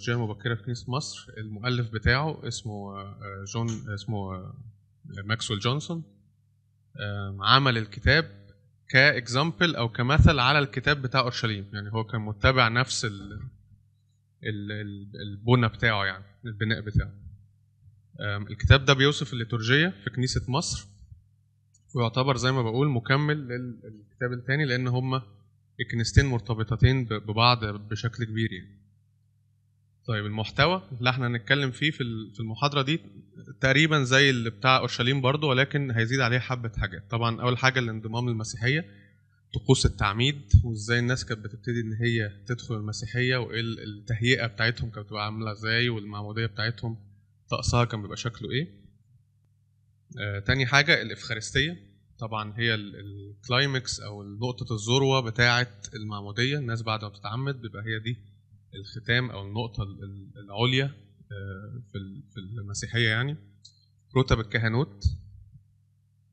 الترجمه المبكرة في مصر المؤلف بتاعه اسمه آه، جون اسمه آه، ماكسويل جونسون عمل الكتاب كاكزامبل او كمثل على الكتاب بتاع اورشليم يعني هو كان متبع نفس البنى بتاعه يعني البناء بتاعه الكتاب ده بيوصف الليتورجية في كنيسة مصر ويعتبر زي ما بقول مكمل للكتاب التاني لأن هما الكنيستين مرتبطتين ببعض بشكل كبير يعني طيب المحتوى اللي احنا هنتكلم فيه في المحاضره دي تقريبا زي اللي بتاع اورشليم برضه ولكن هيزيد عليه حبه حاجات طبعا اول حاجه الانضمام للمسيحيه طقوس التعميد وازاي الناس كانت بتبتدي ان هي تدخل المسيحيه وايه التهيئه بتاعتهم كانت بتبقى عامله ازاي والمعموديه بتاعتهم طقسها كان بيبقى شكله ايه آه تاني حاجه الافخارستيه طبعا هي الكلايمكس او نقطه الذروه بتاعه المعموديه الناس بعد ما بتتعمد بيبقى هي دي الختام او النقطه العليا آه، في المسيحيه يعني رتب الكهنوت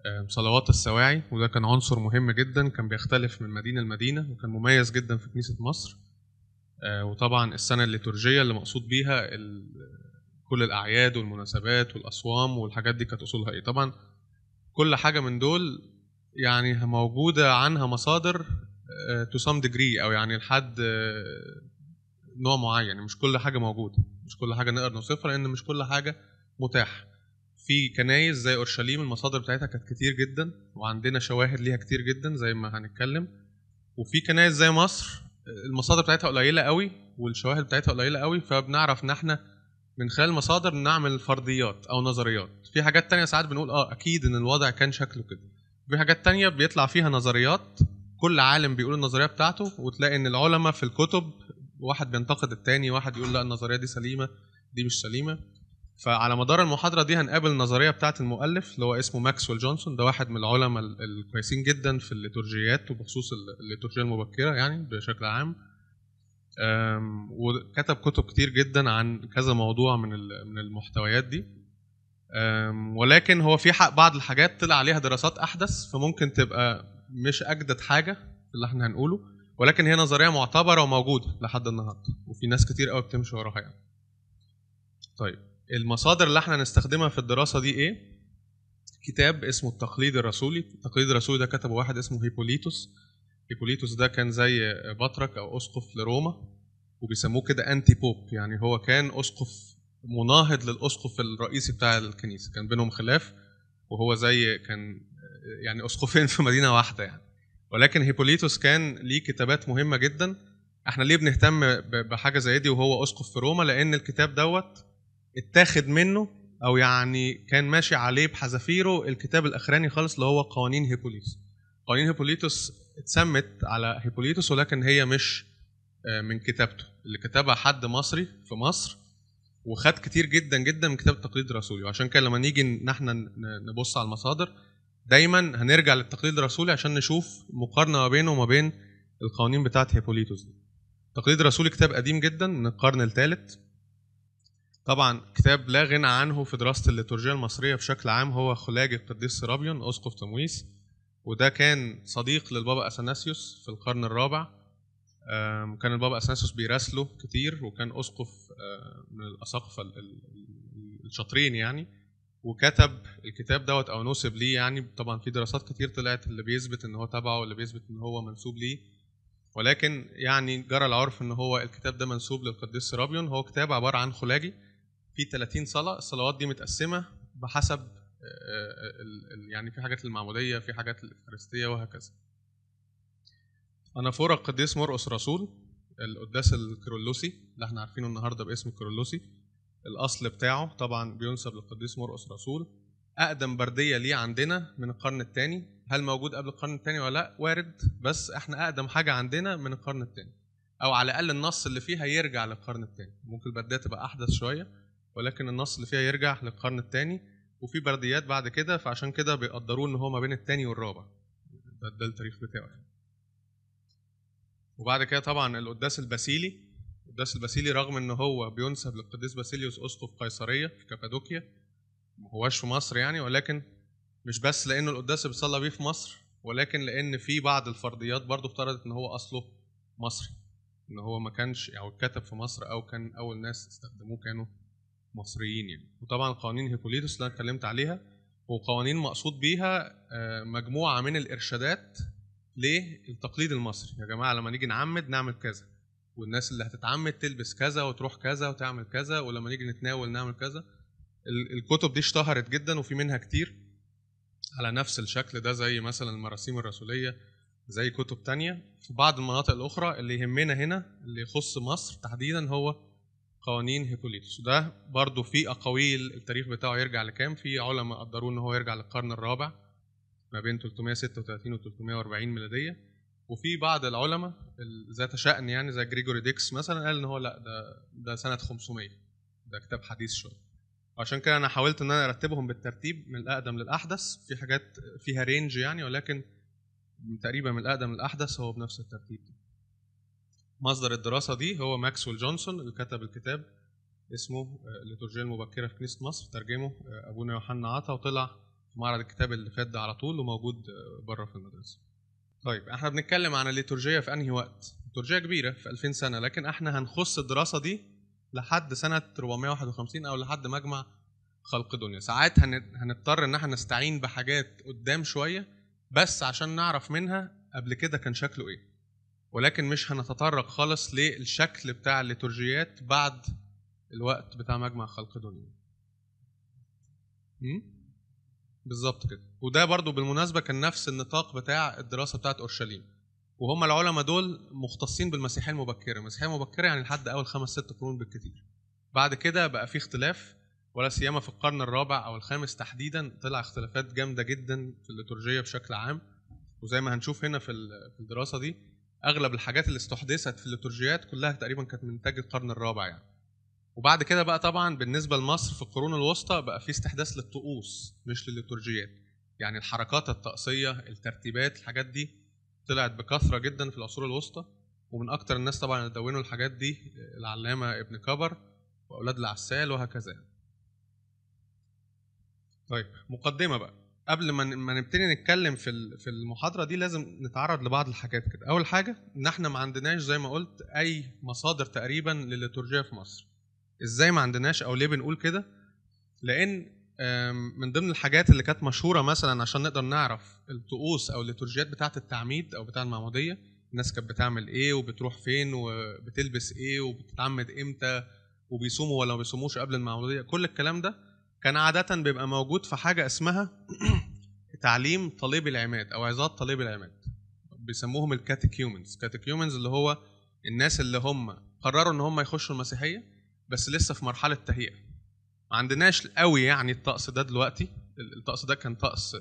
آه، صلوات السواعي وده كان عنصر مهم جدا كان بيختلف من مدينه لمدينه وكان مميز جدا في كنيسه مصر آه، وطبعا السنه الليتورجيه اللي مقصود بيها كل الاعياد والمناسبات والاصوام والحاجات دي كانت اصولها ايه طبعا كل حاجه من دول يعني موجوده عنها مصادر تو سام ديجري او يعني لحد نوع معين مش كل حاجه موجوده مش كل حاجه نقدر نوصفها لان مش كل حاجه متاح في كنايس زي اورشليم المصادر بتاعتها كانت كتير جدا وعندنا شواهد ليها كتير جدا زي ما هنتكلم وفي كنايس زي مصر المصادر بتاعتها قليله قوي والشواهد بتاعتها قليله قوي فبنعرف ان احنا من خلال المصادر نعمل فرضيات او نظريات في حاجات تانية ساعات بنقول اه اكيد ان الوضع كان شكله كده في حاجات تانية بيطلع فيها نظريات كل عالم بيقول النظريه بتاعته وتلاقي ان العلماء في الكتب واحد بينتقد التاني واحد يقول لا النظريه دي سليمه دي مش سليمه فعلى مدار المحاضره دي هنقابل النظريه بتاعه المؤلف اللي هو اسمه ماكسويل جونسون ده واحد من العلماء الكويسين جدا في الليتورجيات وبخصوص الليتورجيه المبكره يعني بشكل عام وكتب كتب كتير جدا عن كذا موضوع من من المحتويات دي ولكن هو في حق بعض الحاجات طلع عليها دراسات احدث فممكن تبقى مش اجدد حاجه اللي احنا هنقوله ولكن هي نظريه معتبره وموجوده لحد النهارده وفي ناس كتير قوي بتمشي وراها يعني طيب المصادر اللي احنا هنستخدمها في الدراسه دي ايه كتاب اسمه التقليد الرسولي التقليد الرسولي ده كتبه واحد اسمه هيبوليتوس هيبوليتوس ده كان زي بطرك او اسقف لروما وبيسموه كده انتي بوب يعني هو كان اسقف مناهض للاسقف الرئيسي بتاع الكنيسه كان بينهم خلاف وهو زي كان يعني اسقفين في مدينه واحده يعني ولكن هيبوليتوس كان ليه كتابات مهمه جدا احنا ليه بنهتم بحاجه زي دي وهو اسقف في روما لان الكتاب دوت اتاخد منه او يعني كان ماشي عليه بحذافيره الكتاب الاخراني خالص اللي هو قوانين هيبوليتوس قوانين هيبوليتوس اتسمت على هيبوليتوس ولكن هي مش آه، من كتابته اللي كتبها حد مصري في مصر وخد كتير جدا جدا من كتاب التقليد الرسولي وعشان كده لما نيجي ان احنا نبص على المصادر دايما هنرجع للتقليد الرسولي عشان نشوف مقارنه ما بينه وما بين القوانين بتاعه هيبوليتوس دي التقليد الرسولي كتاب قديم جدا من القرن الثالث طبعا كتاب لا غنى عنه في دراسه الليتورجيه المصريه بشكل عام هو خلاج القديس سرابيون اسقف تمويس وده كان صديق للبابا اثناسيوس في القرن الرابع كان البابا اثناسيوس بيراسله كتير وكان اسقف من الاساقفه الشاطرين يعني وكتب الكتاب دوت او نسب ليه يعني طبعا في دراسات كتير طلعت اللي بيثبت ان هو تبعه واللي بيثبت ان هو منسوب ليه ولكن يعني جرى العرف ان هو الكتاب ده منسوب للقديس رابيون هو كتاب عباره عن خلاجي فيه 30 صلاه الصلوات دي متقسمه بحسب آه، آه، يعني في حاجات المعموديه في حاجات الافخارستيه وهكذا انافورا القديس مرقس رسول القداس الكيرلوسي اللي احنا عارفينه النهارده باسم الكيرلوسي الأصل بتاعه طبعا بينسب للقديس مرقس رسول أقدم بردية ليه عندنا من القرن الثاني هل موجود قبل القرن الثاني ولا لا وارد بس احنا أقدم حاجة عندنا من القرن الثاني أو على الأقل النص اللي فيها يرجع للقرن الثاني ممكن البردية تبقى أحدث شوية ولكن النص اللي فيها يرجع للقرن الثاني وفي برديات بعد كده فعشان كده بيقدروه إن هو ما بين الثاني والرابع ده, ده التاريخ بتاعه وبعد كده طبعا القداس الباسيلي القداس الباسيلي رغم ان هو بينسب للقديس باسيليوس اسقف قيصريه في كابادوكيا ما هواش في مصر يعني ولكن مش بس لانه القداس بيصلى بيه في مصر ولكن لان في بعض الفرضيات برضه افترضت ان هو اصله مصري ان هو ما كانش او اتكتب في مصر او كان اول ناس استخدموه كانوا مصريين يعني وطبعا قوانين هيبوليتوس اللي انا اتكلمت عليها وقوانين مقصود بيها آه، مجموعه من الارشادات للتقليد المصري يا جماعه لما نيجي نعمد نعمل كذا والناس اللي هتتعمد تلبس كذا وتروح كذا وتعمل كذا ولما نيجي نتناول نعمل كذا الكتب دي اشتهرت جدا وفي منها كتير على نفس الشكل ده زي مثلا المراسيم الرسوليه زي كتب تانية في بعض المناطق الأخرى اللي يهمنا هنا اللي يخص مصر تحديدا هو قوانين هيكوليتوس ده برضو في أقاويل التاريخ بتاعه يرجع لكام في علماء قدروه إن هو يرجع للقرن الرابع ما بين 336 و 340 ميلادية وفي بعض العلماء ذات شأن يعني زي جريجوري ديكس مثلا قال ان هو لا ده ده سنه 500 ده كتاب حديث شويه عشان كده انا حاولت ان انا ارتبهم بالترتيب من الاقدم للاحدث في حاجات فيها رينج يعني ولكن تقريبا من الاقدم للاحدث هو بنفس الترتيب ده. مصدر الدراسه دي هو ماكسويل جونسون اللي كتب الكتاب اسمه الليتورجيه آه، المبكره في كنيسه مصر ترجمه آه، ابونا يوحنا عطا وطلع في معرض الكتاب اللي فات ده على طول وموجود آه، بره في المدرسه طيب احنا بنتكلم عن الليتورجية في انهي وقت؟ الليتورجيه كبيرة في 2000 سنة لكن احنا هنخص الدراسة دي لحد سنة 451 او لحد مجمع خلق دنيا ساعات هنضطر ان احنا نستعين بحاجات قدام شوية بس عشان نعرف منها قبل كده كان شكله ايه ولكن مش هنتطرق خالص للشكل بتاع الليتورجيات بعد الوقت بتاع مجمع خلق دنيا بالظبط كده وده برضو بالمناسبه كان نفس النطاق بتاع الدراسه بتاعت اورشليم وهم العلماء دول مختصين بالمسيحيه المبكره المسيحيه المبكره يعني لحد اول خمس ست قرون بالكثير بعد كده بقى في اختلاف ولا سيما في القرن الرابع او الخامس تحديدا طلع اختلافات جامده جدا في الليتورجيه بشكل عام وزي ما هنشوف هنا في الدراسه دي اغلب الحاجات اللي استحدثت في الليتورجيات كلها تقريبا كانت من انتاج القرن الرابع يعني وبعد كده بقى طبعا بالنسبه لمصر في القرون الوسطى بقى في استحداث للطقوس مش للليتورجيات يعني الحركات الطقسيه الترتيبات الحاجات دي طلعت بكثره جدا في العصور الوسطى ومن اكتر الناس طبعا اللي دونوا الحاجات دي العلامه ابن كبر واولاد العسال وهكذا يعني. طيب مقدمه بقى قبل ما ما نبتدي نتكلم في في المحاضره دي لازم نتعرض لبعض الحاجات كده اول حاجه ان احنا ما عندناش زي ما قلت اي مصادر تقريبا للليتورجيه في مصر ازاي ما عندناش او ليه بنقول كده لان من ضمن الحاجات اللي كانت مشهوره مثلا عشان نقدر نعرف الطقوس او الليتورجيات بتاعه التعميد او بتاع المعموديه الناس كانت بتعمل ايه وبتروح فين وبتلبس ايه وبتتعمد امتى وبيصوموا ولا ما بيصوموش قبل المعموديه كل الكلام ده كان عاده بيبقى موجود في حاجه اسمها تعليم طالب العماد او عظات طالب العماد بيسموهم الكاتيكيومنز كاتيكيومنز اللي هو الناس اللي هم قرروا ان هم يخشوا المسيحيه بس لسه في مرحله تهيئه ما عندناش قوي يعني الطقس ده دلوقتي الطقس ده كان طقس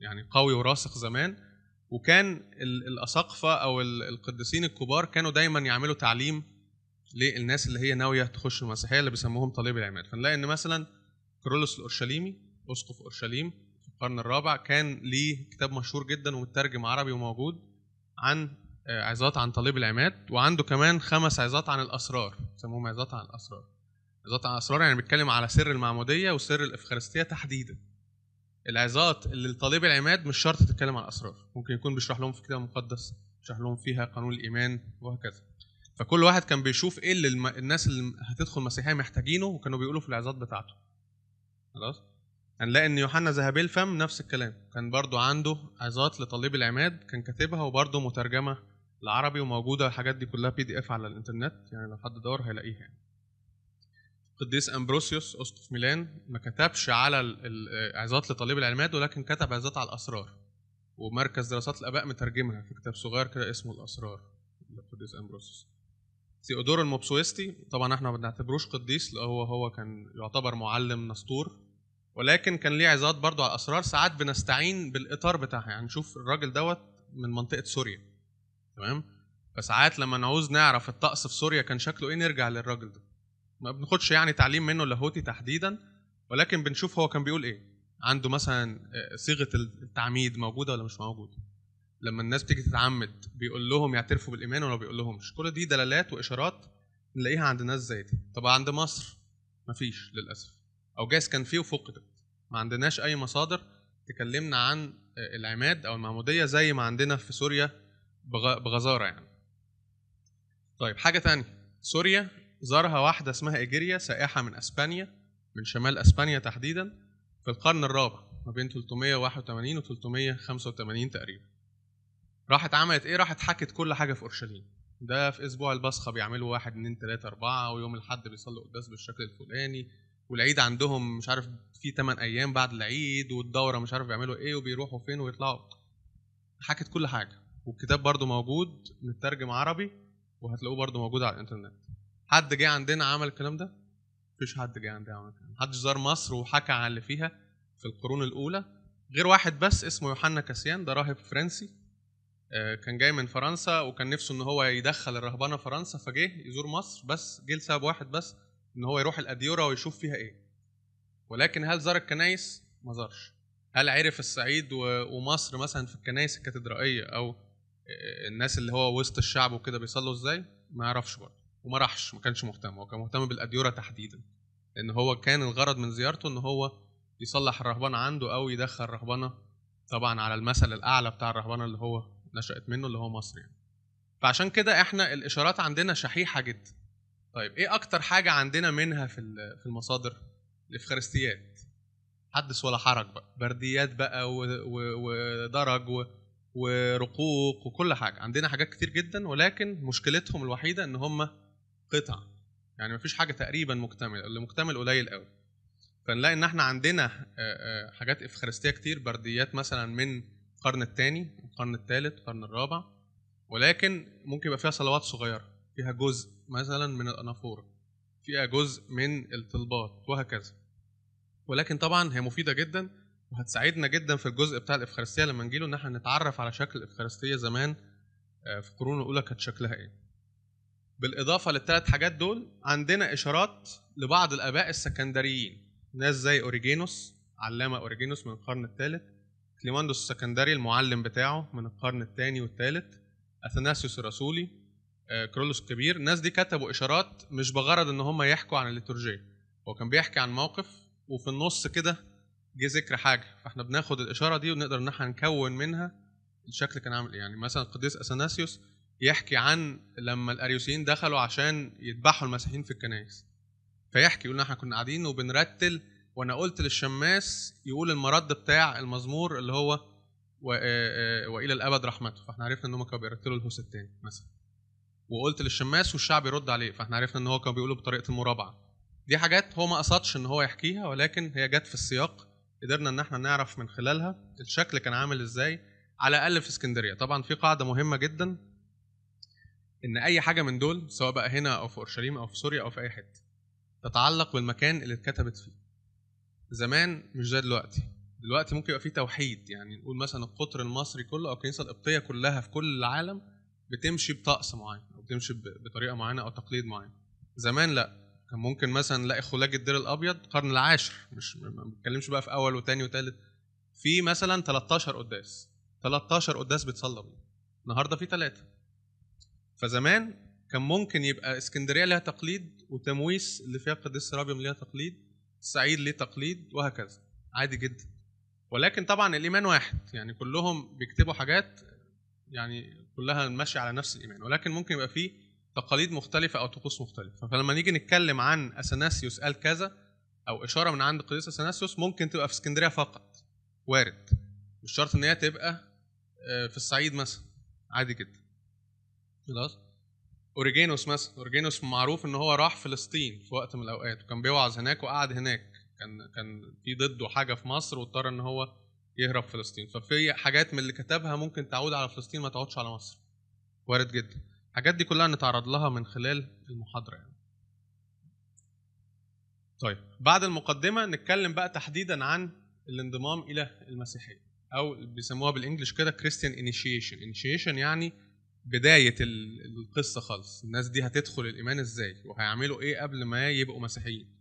يعني قوي وراسخ زمان وكان الاساقفه او القديسين الكبار كانوا دايما يعملوا تعليم للناس اللي هي ناويه تخش المسيحيه اللي بيسموهم طالبي العماد فنلاقي ان مثلا كرولوس الاورشليمي اسقف اورشليم في القرن الرابع كان ليه كتاب مشهور جدا ومترجم عربي وموجود عن آه، عظات عن طالب العماد وعنده كمان خمس عظات عن الاسرار سموهم عظات عن الاسرار عظات عن الاسرار يعني بيتكلم على سر المعموديه وسر الافخارستيه تحديدا العظات اللي لطالب العماد مش شرط تتكلم عن الاسرار ممكن يكون بيشرح لهم في كتاب مقدس بيشرح لهم فيها قانون الايمان وهكذا فكل واحد كان بيشوف ايه اللي الناس اللي هتدخل مسيحيه محتاجينه وكانوا بيقولوا في العظات بتاعته خلاص هنلاقي ان يوحنا ذهبي الفم نفس الكلام كان برضو عنده عظات لطالب العماد كان كاتبها وبرضو مترجمه العربي وموجوده الحاجات دي كلها بي دي اف على الانترنت يعني لو حد دور هيلاقيها يعني. قديس امبروسيوس اسقف ميلان ما كتبش على العظات لطالب العلمات ولكن كتب عظات على الاسرار ومركز دراسات الاباء مترجمها في كتاب صغير كده اسمه الاسرار لقديس امبروسيوس ثيودور المبسويستي طبعا احنا ما بنعتبروش قديس هو هو كان يعتبر معلم نسطور ولكن كان ليه عظات برضه على الاسرار ساعات بنستعين بالاطار بتاعها يعني نشوف الراجل دوت من منطقه سوريا تمام فساعات لما نعوز نعرف الطقس في سوريا كان شكله ايه نرجع للراجل ده ما بناخدش يعني تعليم منه لاهوتي تحديدا ولكن بنشوف هو كان بيقول ايه عنده مثلا آه، صيغه التعميد موجوده ولا مش موجوده لما الناس بتيجي تتعمد بيقول لهم يعترفوا بالايمان ولا بيقول لهمش كل دي دلالات واشارات نلاقيها عند ناس زي دي طب عند مصر مفيش للاسف او جايز كان فيه وفقدت ما عندناش اي مصادر تكلمنا عن آه، العماد او المعموديه زي ما عندنا في سوريا بغزاره يعني طيب حاجه تانية سوريا زارها واحده اسمها ايجيريا سائحه من اسبانيا من شمال اسبانيا تحديدا في القرن الرابع ما بين 381 و 385 تقريبا راحت عملت ايه راحت حكت كل حاجه في اورشليم ده في اسبوع البصخه بيعملوا واحد اتنين تلاته اربعه ويوم الاحد بيصلوا قداس بالشكل الفلاني والعيد عندهم مش عارف في 8 ايام بعد العيد والدوره مش عارف بيعملوا ايه وبيروحوا فين ويطلعوا حكت كل حاجه والكتاب برضو موجود مترجم عربي وهتلاقوه برضو موجود على الانترنت حد جه عندنا عمل الكلام ده مفيش حد جه عندنا عمل الكلام محدش زار مصر وحكى عن اللي فيها في القرون الاولى غير واحد بس اسمه يوحنا كاسيان ده راهب فرنسي آه، كان جاي من فرنسا وكان نفسه ان هو يدخل الرهبنه فرنسا فجه يزور مصر بس جه لسبب واحد بس ان هو يروح الاديوره ويشوف فيها ايه ولكن هل زار الكنايس ما زارش هل عرف الصعيد ومصر مثلا في الكنائس الكاتدرائيه او الناس اللي هو وسط الشعب وكده بيصلوا ازاي ما يعرفش برضه وما راحش ما كانش مهتم هو كان مهتم بالاديوره تحديدا لان هو كان الغرض من زيارته ان هو يصلح الرهبان عنده او يدخل رهبنه طبعا على المثل الاعلى بتاع الرهبنه اللي هو نشات منه اللي هو مصر يعني فعشان كده احنا الاشارات عندنا شحيحه جدا طيب ايه اكتر حاجه عندنا منها في في المصادر الافخارستيات حدث ولا حرج بقى برديات بقى ودرج ورقوق وكل حاجه عندنا حاجات كتير جدا ولكن مشكلتهم الوحيده ان هم قطع يعني مفيش حاجه تقريبا مكتمله اللي مكتمل قليل قوي فنلاقي ان احنا عندنا حاجات افخارستيه كتير برديات مثلا من القرن الثاني القرن الثالث القرن الرابع ولكن ممكن يبقى فيها صلوات صغيره فيها جزء مثلا من الانافوره فيها جزء من الطلبات وهكذا ولكن طبعا هي مفيده جدا وهتساعدنا جدا في الجزء بتاع الافخارستيه لما نجيله ان احنا نتعرف على شكل الافخارستيه زمان آه، في القرون الاولى كانت شكلها ايه بالاضافه للثلاث حاجات دول عندنا اشارات لبعض الاباء السكندريين ناس زي اوريجينوس علامه اوريجينوس من القرن الثالث كليماندوس السكندري المعلم بتاعه من القرن الثاني والثالث اثناسيوس الرسولي آه، كرولوس الكبير الناس دي كتبوا اشارات مش بغرض ان هم يحكوا عن الليتورجيه هو كان بيحكي عن موقف وفي النص كده جه ذكر حاجه فاحنا بناخد الاشاره دي ونقدر ان احنا نكون منها الشكل كان عامل ايه يعني مثلا القديس اثناسيوس يحكي عن لما الاريوسيين دخلوا عشان يذبحوا المسيحيين في الكنائس فيحكي يقول احنا كنا قاعدين وبنرتل وانا قلت للشماس يقول المرد بتاع المزمور اللي هو آه، آه، والى الابد رحمته فاحنا عرفنا ان هم كانوا بيرتلوا الهوس الثاني مثلا وقلت للشماس والشعب يرد عليه فاحنا عرفنا ان هو كان بيقوله بطريقه المرابعه دي حاجات هو ما قصدش ان هو يحكيها ولكن هي جت في السياق قدرنا ان احنا نعرف من خلالها الشكل كان عامل ازاي على الاقل في اسكندريه طبعا في قاعده مهمه جدا ان اي حاجه من دول سواء بقى هنا او في اورشليم او في سوريا او في اي حته تتعلق بالمكان اللي اتكتبت فيه زمان مش زي دلوقتي دلوقتي ممكن يبقى فيه توحيد يعني نقول مثلا القطر المصري كله او الكنيسه القبطيه كلها في كل العالم بتمشي بطقس معين او بتمشي بطريقه معينه او تقليد معين زمان لا كان ممكن مثلا نلاقي خلاج الدير الابيض القرن العاشر مش ما بنتكلمش بقى في اول وثاني وثالث في مثلا 13 قداس 13 قداس بتصلى بيه النهارده في ثلاثه فزمان كان ممكن يبقى اسكندريه ليها تقليد وتمويس اللي فيها قديس سرابيوم ليها تقليد سعيد ليه تقليد وهكذا عادي جدا ولكن طبعا الايمان واحد يعني كلهم بيكتبوا حاجات يعني كلها ماشيه على نفس الايمان ولكن ممكن يبقى فيه تقاليد مختلفه او طقوس مختلفه فلما نيجي نتكلم عن اثناسيوس قال كذا او اشاره من عند قديس اثناسيوس ممكن تبقى في اسكندريه فقط وارد مش شرط ان هي تبقى آه، في الصعيد مثلا عادي جدا خلاص اوريجينوس مثلا اوريجينوس معروف ان هو راح فلسطين في وقت من الاوقات وكان بيوعظ هناك وقعد هناك كان كان في ضده حاجه في مصر واضطر ان هو يهرب فلسطين ففي حاجات من اللي كتبها ممكن تعود على فلسطين ما تعودش على مصر وارد جدا الحاجات دي كلها نتعرض لها من خلال المحاضرة يعني. طيب بعد المقدمة نتكلم بقى تحديدا عن الانضمام إلى المسيحية أو بيسموها بالإنجلش كده كريستيان انيشيشن انيشيشن يعني بداية القصة خالص الناس دي هتدخل الإيمان إزاي وهيعملوا إيه قبل ما يبقوا مسيحيين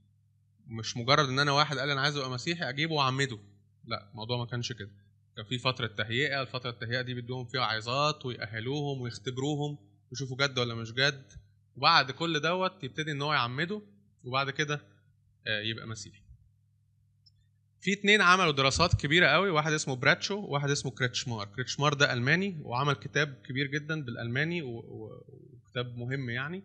مش مجرد إن أنا واحد قال أنا عايز أبقى مسيحي أجيبه وأعمده لا الموضوع ما كانش كده كان في فترة تهيئة الفترة التهيئة دي بيدوهم فيها عظات ويأهلوهم ويختبروهم ويشوفه جد ولا مش جد وبعد كل دوت يبتدي ان هو يعمده وبعد كده آه، يبقى مسيحي في اتنين عملوا دراسات كبيره قوي واحد اسمه براتشو وواحد اسمه كريتشمار كريتشمار ده الماني وعمل كتاب كبير جدا بالالماني وكتاب مهم يعني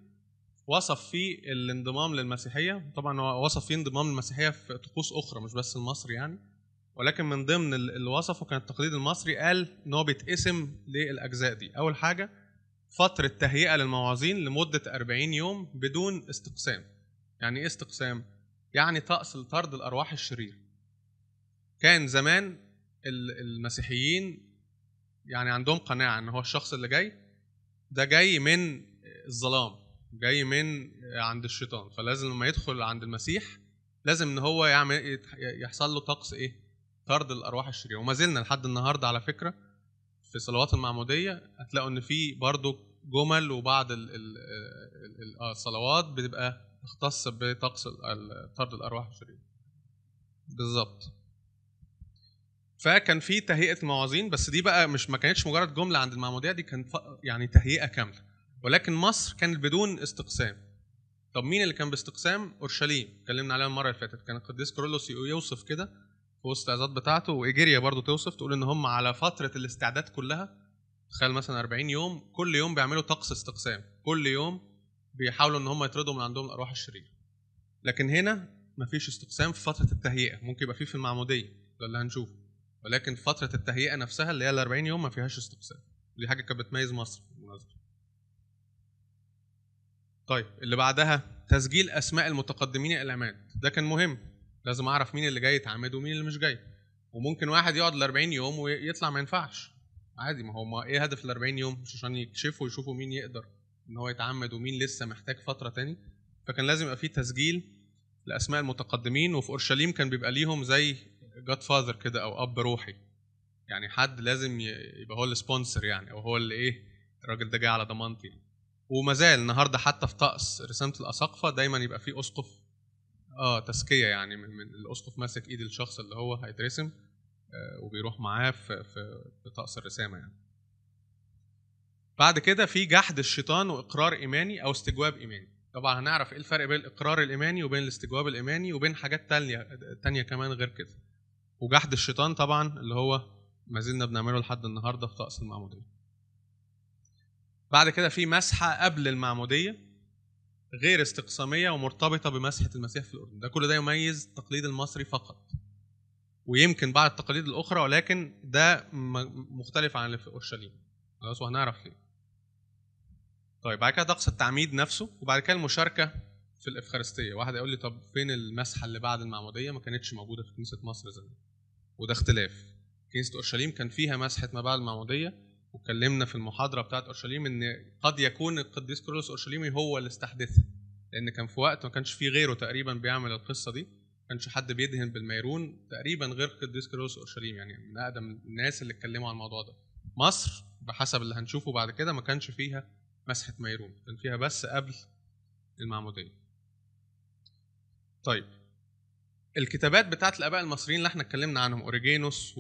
وصف فيه الانضمام للمسيحيه طبعا هو وصف فيه انضمام للمسيحيه في طقوس اخرى مش بس المصري يعني ولكن من ضمن اللي وصفه كان التقليد المصري قال ان هو بيتقسم للاجزاء دي اول حاجه فترة تهيئة للمواعظين لمدة 40 يوم بدون استقسام يعني ايه استقسام؟ يعني طقس لطرد الأرواح الشريرة كان زمان المسيحيين يعني عندهم قناعة ان هو الشخص اللي جاي ده جاي من الظلام جاي من عند الشيطان فلازم لما يدخل عند المسيح لازم ان هو يعمل يحصل له طقس ايه؟ طرد الارواح الشريره وما زلنا لحد النهارده على فكره في صلوات المعموديه هتلاقوا ان في برضو جمل وبعض آه، الصلوات بتبقى تختص بطقس طرد الارواح الشريره بالظبط فكان في تهيئه موازين بس دي بقى مش ما كانتش مجرد جمله عند المعموديه دي كان يعني تهيئه كامله ولكن مصر كانت بدون استقسام طب مين اللي كان باستقسام اورشليم اتكلمنا عليها المره اللي فاتت كان القديس كرولوس يوصف كده في الاستعداد بتاعته وايجيريا برضو توصف تقول ان هم على فتره الاستعداد كلها تخيل مثلا 40 يوم كل يوم بيعملوا طقس استقسام كل يوم بيحاولوا ان هم يطردوا من عندهم الارواح الشريره لكن هنا مفيش استقسام في فتره التهيئه ممكن يبقى فيه في المعموديه ده اللي هنشوفه ولكن فتره التهيئه نفسها اللي هي ال 40 يوم ما فيهاش استقسام دي حاجه كانت بتميز مصر بالمناسبه طيب اللي بعدها تسجيل اسماء المتقدمين العماد ده كان مهم لازم اعرف مين اللي جاي يتعمد ومين اللي مش جاي وممكن واحد يقعد ال 40 يوم ويطلع ما ينفعش عادي ما هو ما ايه هدف ال 40 يوم مش عشان يكشفوا ويشوفوا مين يقدر ان هو يتعمد ومين لسه محتاج فتره تاني فكان لازم يبقى في تسجيل لاسماء المتقدمين وفي اورشليم كان بيبقى ليهم زي جاد فاذر كده او اب روحي يعني حد لازم يبقى هو السبونسر يعني او هو اللي ايه الراجل ده جاي على ضمانتي يعني. وما زال النهارده حتى في طقس رساله الاساقفه دايما يبقى في اسقف اه تزكيه يعني من الاسقف ماسك ايد الشخص اللي هو هيترسم آه وبيروح معاه في في طقس الرسامه يعني بعد كده في جحد الشيطان واقرار ايماني او استجواب ايماني طبعا هنعرف ايه الفرق بين الاقرار الايماني وبين الاستجواب الايماني وبين حاجات تانية تانية كمان غير كده وجحد الشيطان طبعا اللي هو ما زلنا بنعمله لحد النهارده في طقس المعموديه بعد كده في مسحه قبل المعموديه غير استقسامية ومرتبطة بمسحة المسيح في الأردن ده كل ده يميز التقليد المصري فقط ويمكن بعض التقاليد الأخرى ولكن ده مختلف عن اللي في أورشليم خلاص وهنعرف ليه طيب بعد كده طقس التعميد نفسه وبعد كده المشاركة في الإفخارستية واحد يقول لي طب فين المسحة اللي بعد المعمودية ما كانتش موجودة في كنيسة مصر زمان وده اختلاف كنيسة أورشليم كان فيها مسحة ما بعد المعمودية واتكلمنا في المحاضره بتاعت اورشليم ان قد يكون القديس كرولوس اورشليمي هو اللي استحدثها لان كان في وقت ما كانش في غيره تقريبا بيعمل القصه دي ما كانش حد بيدهن بالميرون تقريبا غير القديس كرولوس اورشليم يعني من اقدم الناس اللي اتكلموا عن الموضوع ده مصر بحسب اللي هنشوفه بعد كده ما كانش فيها مسحه ميرون كان فيها بس قبل المعموديه طيب الكتابات بتاعت الاباء المصريين اللي احنا اتكلمنا عنهم اوريجينوس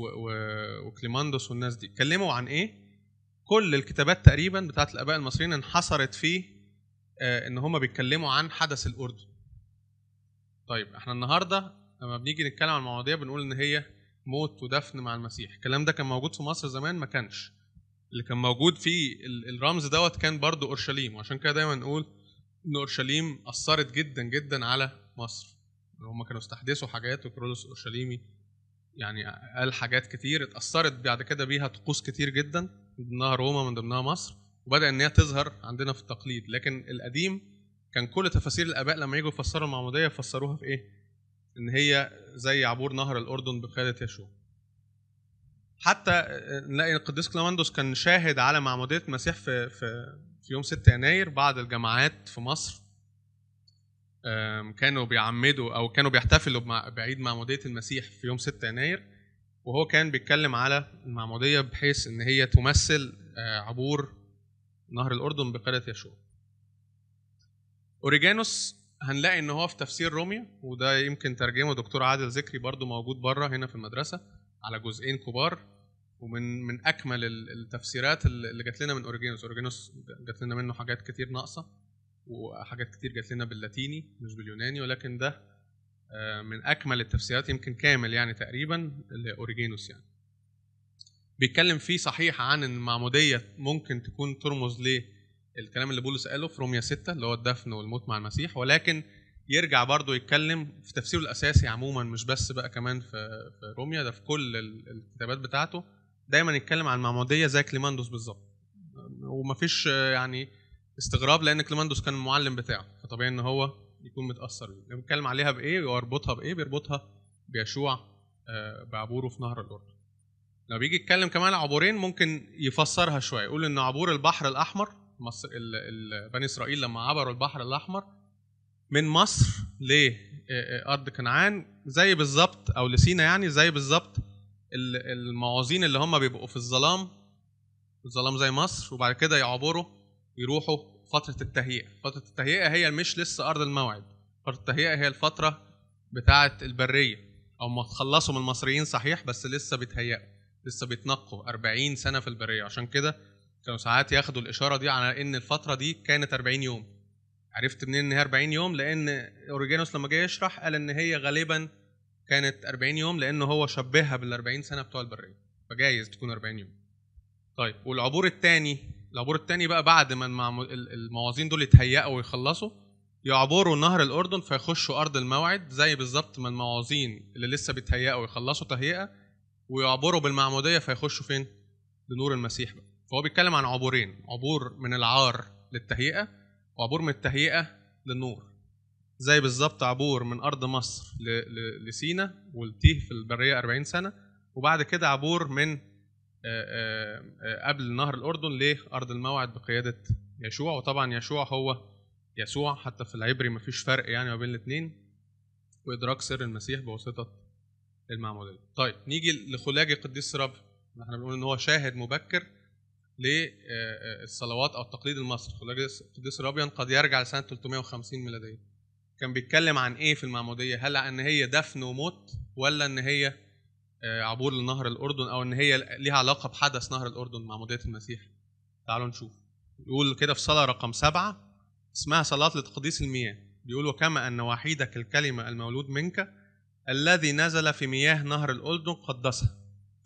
وكليماندوس والناس دي اتكلموا عن ايه كل الكتابات تقريبا بتاعت الاباء المصريين انحصرت في آه، ان هم بيتكلموا عن حدث الاردن طيب احنا النهارده لما بنيجي نتكلم عن المواضيع بنقول ان هي موت ودفن مع المسيح الكلام ده كان موجود في مصر زمان ما كانش اللي كان موجود في الرمز دوت كان برضو اورشليم وعشان كده دايما نقول ان اورشليم اثرت جدا جدا على مصر يعني هم كانوا استحدثوا حاجات وكرولوس اورشليمي يعني قال حاجات كتير اتاثرت بعد كده بيها طقوس كتير جدا من ضمنها روما من ضمنها مصر وبدا ان هي تظهر عندنا في التقليد لكن القديم كان كل تفاسير الاباء لما يجوا يفسروا المعموديه يفسروها في ايه؟ ان هي زي عبور نهر الاردن بقياده يشوع. حتى نلاقي القديس كلاماندوس كان شاهد على معموديه المسيح في في في يوم 6 يناير بعد الجماعات في مصر كانوا بيعمدوا او كانوا بيحتفلوا بعيد معموديه المسيح في يوم 6 يناير وهو كان بيتكلم على المعمودية بحيث إن هي تمثل آه، عبور نهر الأردن بقادة يشوع. أوريجانوس هنلاقي إن هو في تفسير روميا وده يمكن ترجمه دكتور عادل ذكري برضو موجود بره هنا في المدرسة على جزئين كبار ومن من أكمل التفسيرات اللي جات لنا من أوريجانوس، أوريجانوس جات لنا منه حاجات كتير ناقصة وحاجات كتير جات لنا باللاتيني مش باليوناني ولكن ده آه، من اكمل التفسيرات يمكن كامل يعني تقريبا لاوريجينوس يعني بيتكلم فيه صحيح عن ان المعموديه ممكن تكون ترمز للكلام اللي بولس قاله في روميا 6 اللي هو الدفن والموت مع المسيح ولكن يرجع برضه يتكلم في تفسيره الاساسي عموما مش بس بقى كمان في في روميا ده في كل الكتابات بتاعته دايما يتكلم عن المعموديه زي كليماندوس بالظبط ومفيش يعني استغراب لان كليماندوس كان المعلم بتاعه فطبيعي ان هو يكون متأثر بيه بيتكلم عليها بإيه ويربطها بإيه بيربطها بيشوع آه، بعبوره في نهر الأردن لما بيجي يتكلم كمان عبورين ممكن يفسرها شوية يقول إن عبور البحر الأحمر مصر بني إسرائيل لما عبروا البحر الأحمر من مصر لأرض آه، آه، كنعان زي بالظبط أو لسينا يعني زي بالظبط المعوزين اللي هم بيبقوا في الظلام الظلام زي مصر وبعد كده يعبروا يروحوا فترة التهيئة فترة التهيئة هي مش لسه أرض الموعد فترة التهيئة هي الفترة بتاعة البرية أو ما تخلصوا من المصريين صحيح بس لسه بيتهيئوا لسه بيتنقوا 40 سنة في البرية عشان كده كانوا ساعات ياخدوا الإشارة دي على إن الفترة دي كانت 40 يوم عرفت منين إن هي 40 يوم لأن أوريجينوس لما جه يشرح قال إن هي غالبا كانت 40 يوم لأن هو شبهها بال 40 سنة بتوع البرية فجايز تكون 40 يوم طيب والعبور الثاني العبور الثاني بقى بعد ما الموازين دول يتهيأوا ويخلصوا يعبروا نهر الأردن فيخشوا أرض الموعد زي بالظبط ما الموازين اللي لسه بيتهيأوا ويخلصوا تهيئة ويعبروا بالمعمودية فيخشوا فين؟ لنور المسيح بقى فهو بيتكلم عن عبورين عبور من العار للتهيئة وعبور من التهيئة للنور زي بالظبط عبور من أرض مصر لسينا والتيه في البرية 40 سنة وبعد كده عبور من آه، آه، آه، قبل نهر الأردن لأرض الموعد بقيادة يشوع وطبعا يشوع هو يسوع حتى في العبري مفيش فرق يعني ما بين الاثنين وإدراك سر المسيح بواسطة المعمودية. طيب نيجي لخلاجي قديس رب احنا بنقول إن هو شاهد مبكر للصلوات أو التقليد المصري خلاجي قديس رابيان يعني قد يرجع لسنة 350 ميلادية. كان بيتكلم عن إيه في المعمودية؟ هل عن إن هي دفن وموت ولا إن هي آه، عبور لنهر الاردن او ان هي ليها علاقه بحدث نهر الاردن مع مدية المسيح تعالوا نشوف يقول كده في صلاه رقم سبعة اسمها صلاه لتقديس المياه بيقول وكما ان وحيدك الكلمه المولود منك الذي نزل في مياه نهر الاردن قدسها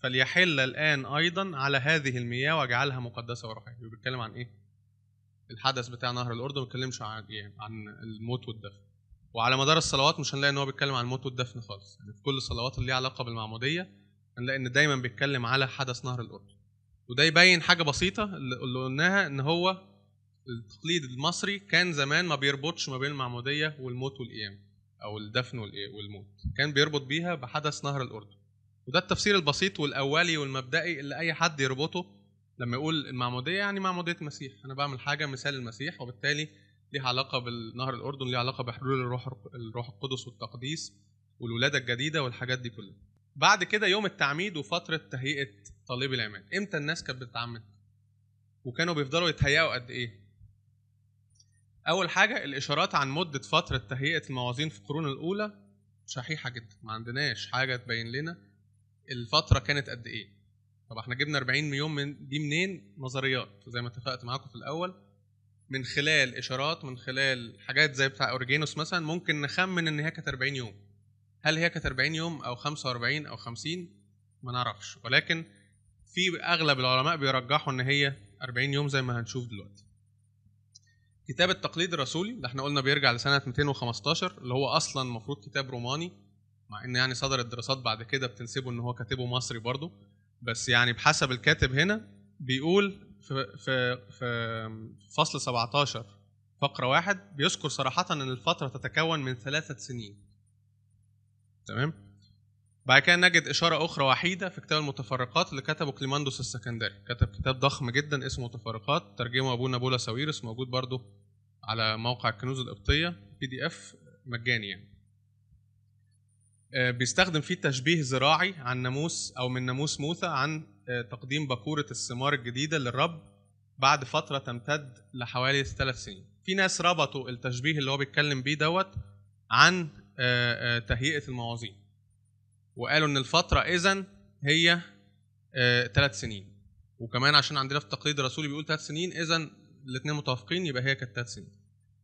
فليحل الان ايضا على هذه المياه واجعلها مقدسه وروحيه بيتكلم عن ايه الحدث بتاع نهر الاردن ما بيتكلمش عن ايه عن الموت والدفن وعلى مدار الصلوات مش هنلاقي ان هو بيتكلم عن الموت والدفن خالص يعني في كل الصلوات اللي ليها علاقه بالمعموديه هنلاقي ان دايما بيتكلم على حدث نهر الاردن وده يبين حاجه بسيطه اللي قلناها ان هو التقليد المصري كان زمان ما بيربطش ما بين المعموديه والموت والقيام او الدفن والموت كان بيربط بيها بحدث نهر الاردن وده التفسير البسيط والاولي والمبدئي اللي اي حد يربطه لما يقول المعموديه يعني معموديه المسيح انا بعمل حاجه مثال المسيح وبالتالي ليها علاقه بالنهر الاردن ليها علاقه بحلول الروح الروح القدس والتقديس والولاده الجديده والحاجات دي كلها بعد كده يوم التعميد وفتره تهيئه طالب العماد امتى الناس كانت بتتعمد وكانوا بيفضلوا يتهيئوا قد ايه اول حاجه الاشارات عن مده فتره تهيئه الموازين في القرون الاولى شحيحه جدا ما عندناش حاجه تبين لنا الفتره كانت قد ايه طب احنا جبنا 40 يوم من دي منين نظريات زي ما اتفقت معاكم في الاول من خلال اشارات من خلال حاجات زي بتاع اوريجينوس مثلا ممكن نخمن ان هي كانت 40 يوم هل هي كانت 40 يوم او 45 او 50 ما نعرفش ولكن في اغلب العلماء بيرجحوا ان هي 40 يوم زي ما هنشوف دلوقتي كتاب التقليد الرسولي اللي احنا قلنا بيرجع لسنة 215 اللي هو أصلا المفروض كتاب روماني مع إن يعني صدرت دراسات بعد كده بتنسبه إن هو كاتبه مصري برضه بس يعني بحسب الكاتب هنا بيقول في في في فصل 17 فقره واحد بيذكر صراحه ان الفتره تتكون من ثلاثه سنين تمام بعد كده نجد اشاره اخرى وحيده في كتاب المتفرقات اللي كتبه كليماندوس السكندري كتب كتاب ضخم جدا اسمه متفرقات ترجمه ابونا بولا ساويرس موجود برضه على موقع الكنوز القبطيه بي دي اف مجاني يعني آه، بيستخدم فيه تشبيه زراعي عن ناموس او من ناموس موسى عن آه، تقديم باكورة الثمار الجديدة للرب بعد فترة تمتد لحوالي ثلاث سنين في ناس ربطوا التشبيه اللي هو بيتكلم بيه دوت عن آه، آه، تهيئة الموازين وقالوا ان الفترة اذا هي ثلاث سنين وكمان عشان عندنا في التقليد الرسولي بيقول ثلاث سنين اذا الاثنين متوافقين يبقى هي كانت ثلاث سنين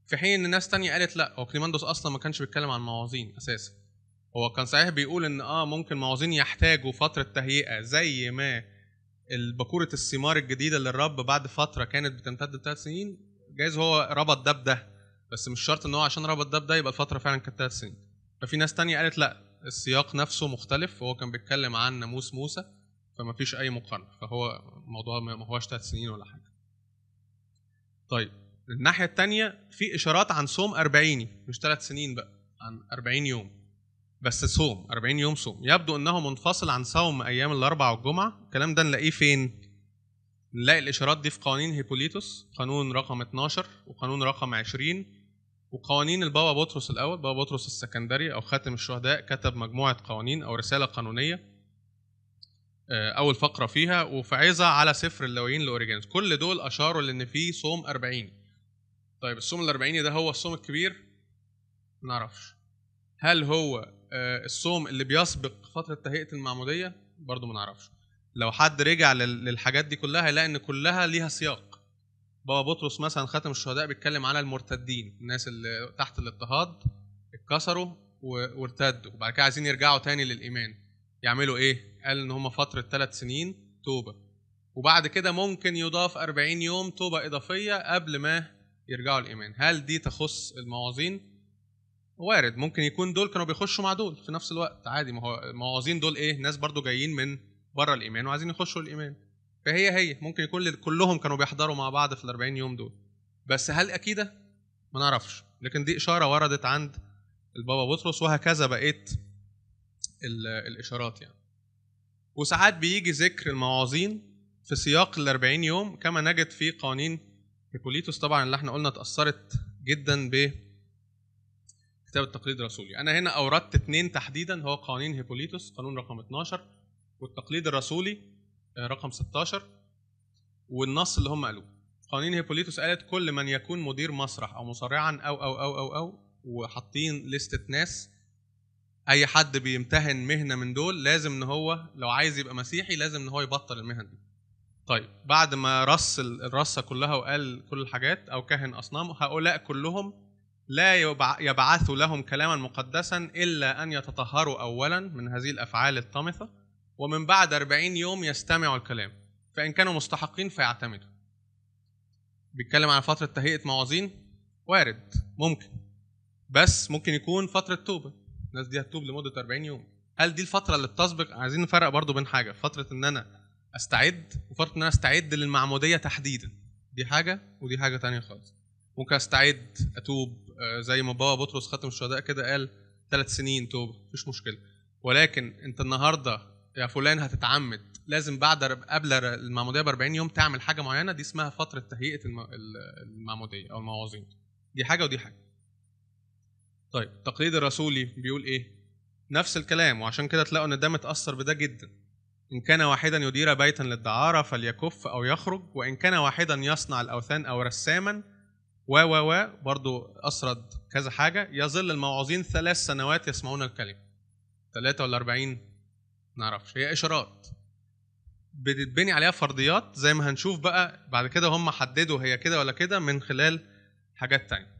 في حين ان ناس تانية قالت لا هو اصلا ما كانش بيتكلم عن موازين اساسا هو كان صحيح بيقول ان اه ممكن معوزين يحتاجوا فتره تهيئه زي ما البكورة الثمار الجديدة للرب بعد فترة كانت بتمتد لثلاث سنين جايز هو ربط ده بده بس مش شرط ان هو عشان ربط ده بده يبقى الفترة فعلا كانت ثلاث سنين ففي ناس تانية قالت لا السياق نفسه مختلف هو كان بيتكلم عن ناموس موسى فما فيش اي مقارنة فهو الموضوع ما هوش ثلاث سنين ولا حاجة طيب الناحية التانية في إشارات عن صوم أربعيني مش ثلاث سنين بقى عن أربعين يوم بس صوم 40 يوم صوم يبدو انه منفصل عن صوم ايام الاربع والجمعه الكلام ده نلاقيه فين نلاقي الاشارات دي في قوانين هيبوليتوس قانون رقم 12 وقانون رقم 20 وقوانين البابا بطرس الاول بابا بطرس السكندري او خاتم الشهداء كتب مجموعه قوانين او رساله قانونيه آه، اول فقره فيها وفعظه على سفر اللاويين لاوريجانس كل دول اشاروا لان في صوم 40 طيب الصوم الأربعيني ده هو الصوم الكبير ما نعرفش هل هو آه، الصوم اللي بيسبق فتره تهيئه المعموديه برضو ما نعرفش لو حد رجع للحاجات دي كلها هيلاقي ان كلها ليها سياق بابا بطرس مثلا خاتم الشهداء بيتكلم على المرتدين الناس اللي تحت الاضطهاد اتكسروا وارتدوا وبعد كده عايزين يرجعوا تاني للايمان يعملوا ايه قال ان هم فتره ثلاث سنين توبه وبعد كده ممكن يضاف 40 يوم توبه اضافيه قبل ما يرجعوا الايمان هل دي تخص المواظين وارد ممكن يكون دول كانوا بيخشوا مع دول في نفس الوقت عادي ما هو الموعظين دول ايه ناس برضو جايين من بره الايمان وعايزين يخشوا الايمان فهي هي ممكن يكون كلهم كانوا بيحضروا مع بعض في ال 40 يوم دول بس هل اكيده ما نعرفش لكن دي اشاره وردت عند البابا بطرس وهكذا بقيت الاشارات يعني وساعات بيجي ذكر المواعظين في سياق ال 40 يوم كما نجد في قوانين هيبوليتوس طبعا اللي احنا قلنا اتاثرت جدا ب كتاب التقليد الرسولي انا هنا اوردت اثنين تحديدا هو قوانين هيبوليتوس قانون رقم 12 والتقليد الرسولي آه، رقم 16 والنص اللي هم قالوه قوانين هيبوليتوس قالت كل من يكون مدير مسرح او مصارعا او او او او او وحاطين لستة ناس اي حد بيمتهن مهنه من دول لازم ان هو لو عايز يبقى مسيحي لازم ان هو يبطل المهن دي طيب بعد ما رص الرصه كلها وقال كل الحاجات او كاهن اصنام هؤلاء كلهم لا يبعث لهم كلاما مقدسا إلا أن يتطهروا أولا من هذه الأفعال الطامثة ومن بعد أربعين يوم يستمعوا الكلام فإن كانوا مستحقين فيعتمدوا بيتكلم عن فترة تهيئة موازين وارد ممكن بس ممكن يكون فترة توبة الناس دي هتتوب لمدة 40 يوم هل دي الفترة اللي بتسبق عايزين نفرق برضو بين حاجة فترة إن أنا أستعد وفترة إن أنا أستعد للمعمودية تحديدا دي حاجة ودي حاجة تانية خالص ممكن أستعد أتوب آه، زي ما بابا بطرس خاتم الشهداء كده قال ثلاث سنين توبه مفيش مشكله ولكن انت النهارده يا فلان هتتعمد لازم بعد قبل المعموديه ب 40 يوم تعمل حاجه معينه دي اسمها فتره تهيئه المعموديه او المواظين دي حاجه ودي حاجه طيب التقليد الرسولي بيقول ايه نفس الكلام وعشان كده تلاقوا ان ده متاثر بده جدا إن كان واحدا يدير بيتا للدعارة فليكف أو يخرج وإن كان واحدا يصنع الأوثان أو رساما و و و برضه أسرد كذا حاجة يظل الموعظين ثلاث سنوات يسمعون الكلمة ثلاثة ولا أربعين نعرفش هي إشارات بتتبني عليها فرضيات زي ما هنشوف بقى بعد كده هم حددوا هي كده ولا كده من خلال حاجات تانية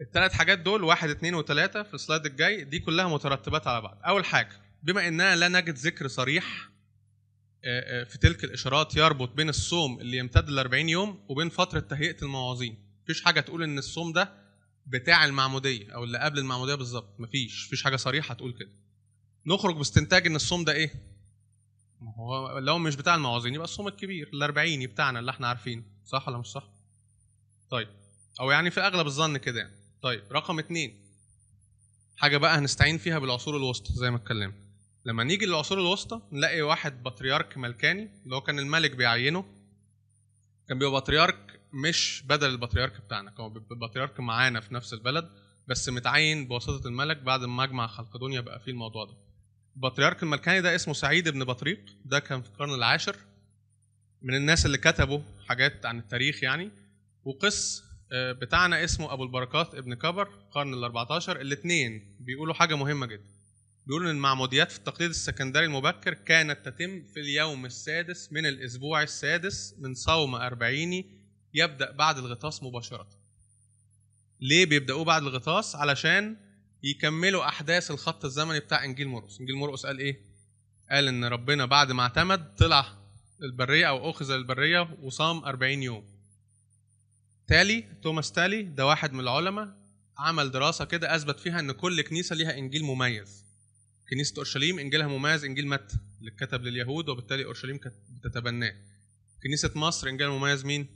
الثلاث حاجات دول واحد اتنين وتلاتة في السلايد الجاي دي كلها مترتبات على بعض أول حاجة بما إننا لا نجد ذكر صريح آه، آه، في تلك الاشارات يربط بين الصوم اللي يمتد ل 40 يوم وبين فتره تهيئه المواعظين مفيش حاجه تقول ان الصوم ده بتاع المعموديه او اللي قبل المعموديه بالظبط مفيش مفيش حاجه صريحه تقول كده نخرج باستنتاج ان الصوم ده ايه ما هو لو مش بتاع المواظين يبقى الصوم الكبير 40 بتاعنا اللي احنا عارفينه صح ولا مش صح؟ طيب أو يعني في أغلب الظن كده يعني طيب رقم اتنين حاجة بقى هنستعين فيها بالعصور الوسطى زي ما اتكلمنا لما نيجي للعصور الوسطى نلاقي واحد بطريرك ملكاني اللي هو كان الملك بيعينه كان بيبقى بطريرك مش بدل البطريرك بتاعنا كان بطريرك معانا في نفس البلد بس متعين بواسطه الملك بعد ما مجمع خلقدونيا بقى فيه الموضوع ده البطريرك الملكاني ده اسمه سعيد بن بطريق ده كان في القرن العاشر من الناس اللي كتبوا حاجات عن التاريخ يعني وقس آه، بتاعنا اسمه ابو البركات ابن كبر القرن ال 14 الاثنين بيقولوا حاجه مهمه جدا بيقول ان المعموديات في التقليد السكندري المبكر كانت تتم في اليوم السادس من الاسبوع السادس من صوم اربعيني يبدا بعد الغطاس مباشره ليه بيبداوه بعد الغطاس علشان يكملوا احداث الخط الزمني بتاع انجيل مرقس انجيل مرقس قال ايه قال ان ربنا بعد ما اعتمد طلع البريه او اخذ البريه وصام 40 يوم تالي توماس تالي ده واحد من العلماء عمل دراسه كده اثبت فيها ان كل كنيسه ليها انجيل مميز كنيسه اورشليم انجيلها مميز انجيل متى اللي اتكتب لليهود وبالتالي اورشليم كانت بتتبناه كنيسه مصر انجيلها مميز مين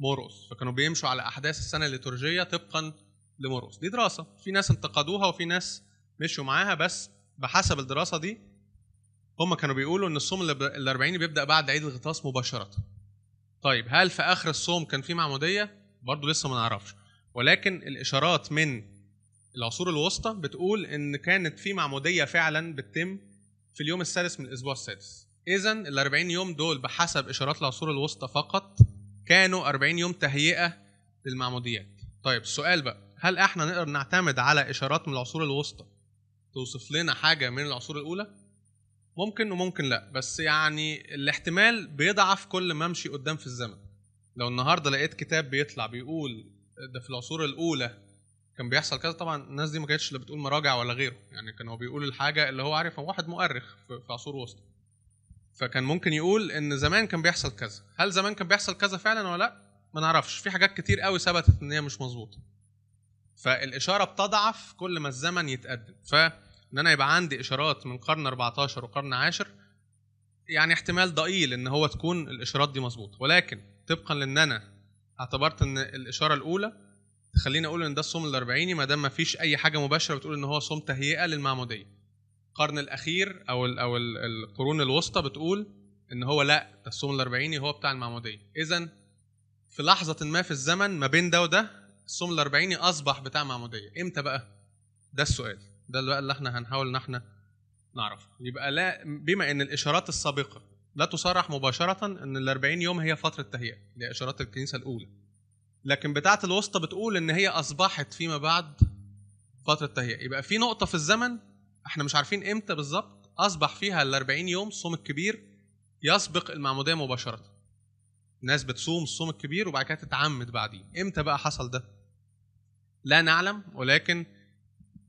مرقس فكانوا بيمشوا على احداث السنه الليتورجيه طبقا لمرقس دي دراسه في ناس انتقدوها وفي ناس مشوا معاها بس بحسب الدراسه دي هم كانوا بيقولوا ان الصوم ال 40 بيبدا بعد عيد الغطاس مباشره طيب هل في اخر الصوم كان في معموديه برضه لسه ما نعرفش ولكن الاشارات من العصور الوسطى بتقول ان كانت في معموديه فعلا بتتم في اليوم السادس من الاسبوع السادس اذا ال 40 يوم دول بحسب اشارات العصور الوسطى فقط كانوا 40 يوم تهيئه للمعموديات طيب السؤال بقى هل احنا نقدر نعتمد على اشارات من العصور الوسطى توصف لنا حاجه من العصور الاولى ممكن وممكن لا بس يعني الاحتمال بيضعف كل ما امشي قدام في الزمن لو النهارده لقيت كتاب بيطلع بيقول ده في العصور الاولى كان بيحصل كذا طبعا الناس دي ما كانتش اللي بتقول مراجع ولا غيره يعني كان هو بيقول الحاجه اللي هو عارفها واحد مؤرخ في عصور وسطى فكان ممكن يقول ان زمان كان بيحصل كذا هل زمان كان بيحصل كذا فعلا ولا لا ما نعرفش في حاجات كتير قوي ثبتت ان هي مش مظبوطه فالاشاره بتضعف كل ما الزمن يتقدم فان انا يبقى عندي اشارات من قرن 14 وقرن 10 يعني احتمال ضئيل ان هو تكون الاشارات دي مظبوطه ولكن طبقا لان انا اعتبرت ان الاشاره الاولى خلينا اقول ان ده الصوم الاربعيني ما دام ما فيش اي حاجه مباشره بتقول ان هو صوم تهيئه للمعموديه القرن الاخير او او القرون الوسطى بتقول ان هو لا ده الصوم الاربعيني هو بتاع المعموديه اذا في لحظه ما في الزمن ما بين ده وده الصوم الاربعيني اصبح بتاع معموديه امتى بقى ده السؤال ده بقى اللي احنا هنحاول ان احنا نعرفه يبقى لا بما ان الاشارات السابقه لا تصرح مباشره ان ال 40 يوم هي فتره تهيئه اللي هي اشارات الكنيسه الاولى لكن بتاعه الوسطى بتقول ان هي اصبحت فيما بعد فتره تهيئه يبقى في نقطه في الزمن احنا مش عارفين امتى بالظبط اصبح فيها ال 40 يوم الصوم الكبير يسبق المعموديه مباشره الناس بتصوم الصوم الكبير وبعد كده تتعمد بعديه امتى بقى حصل ده لا نعلم ولكن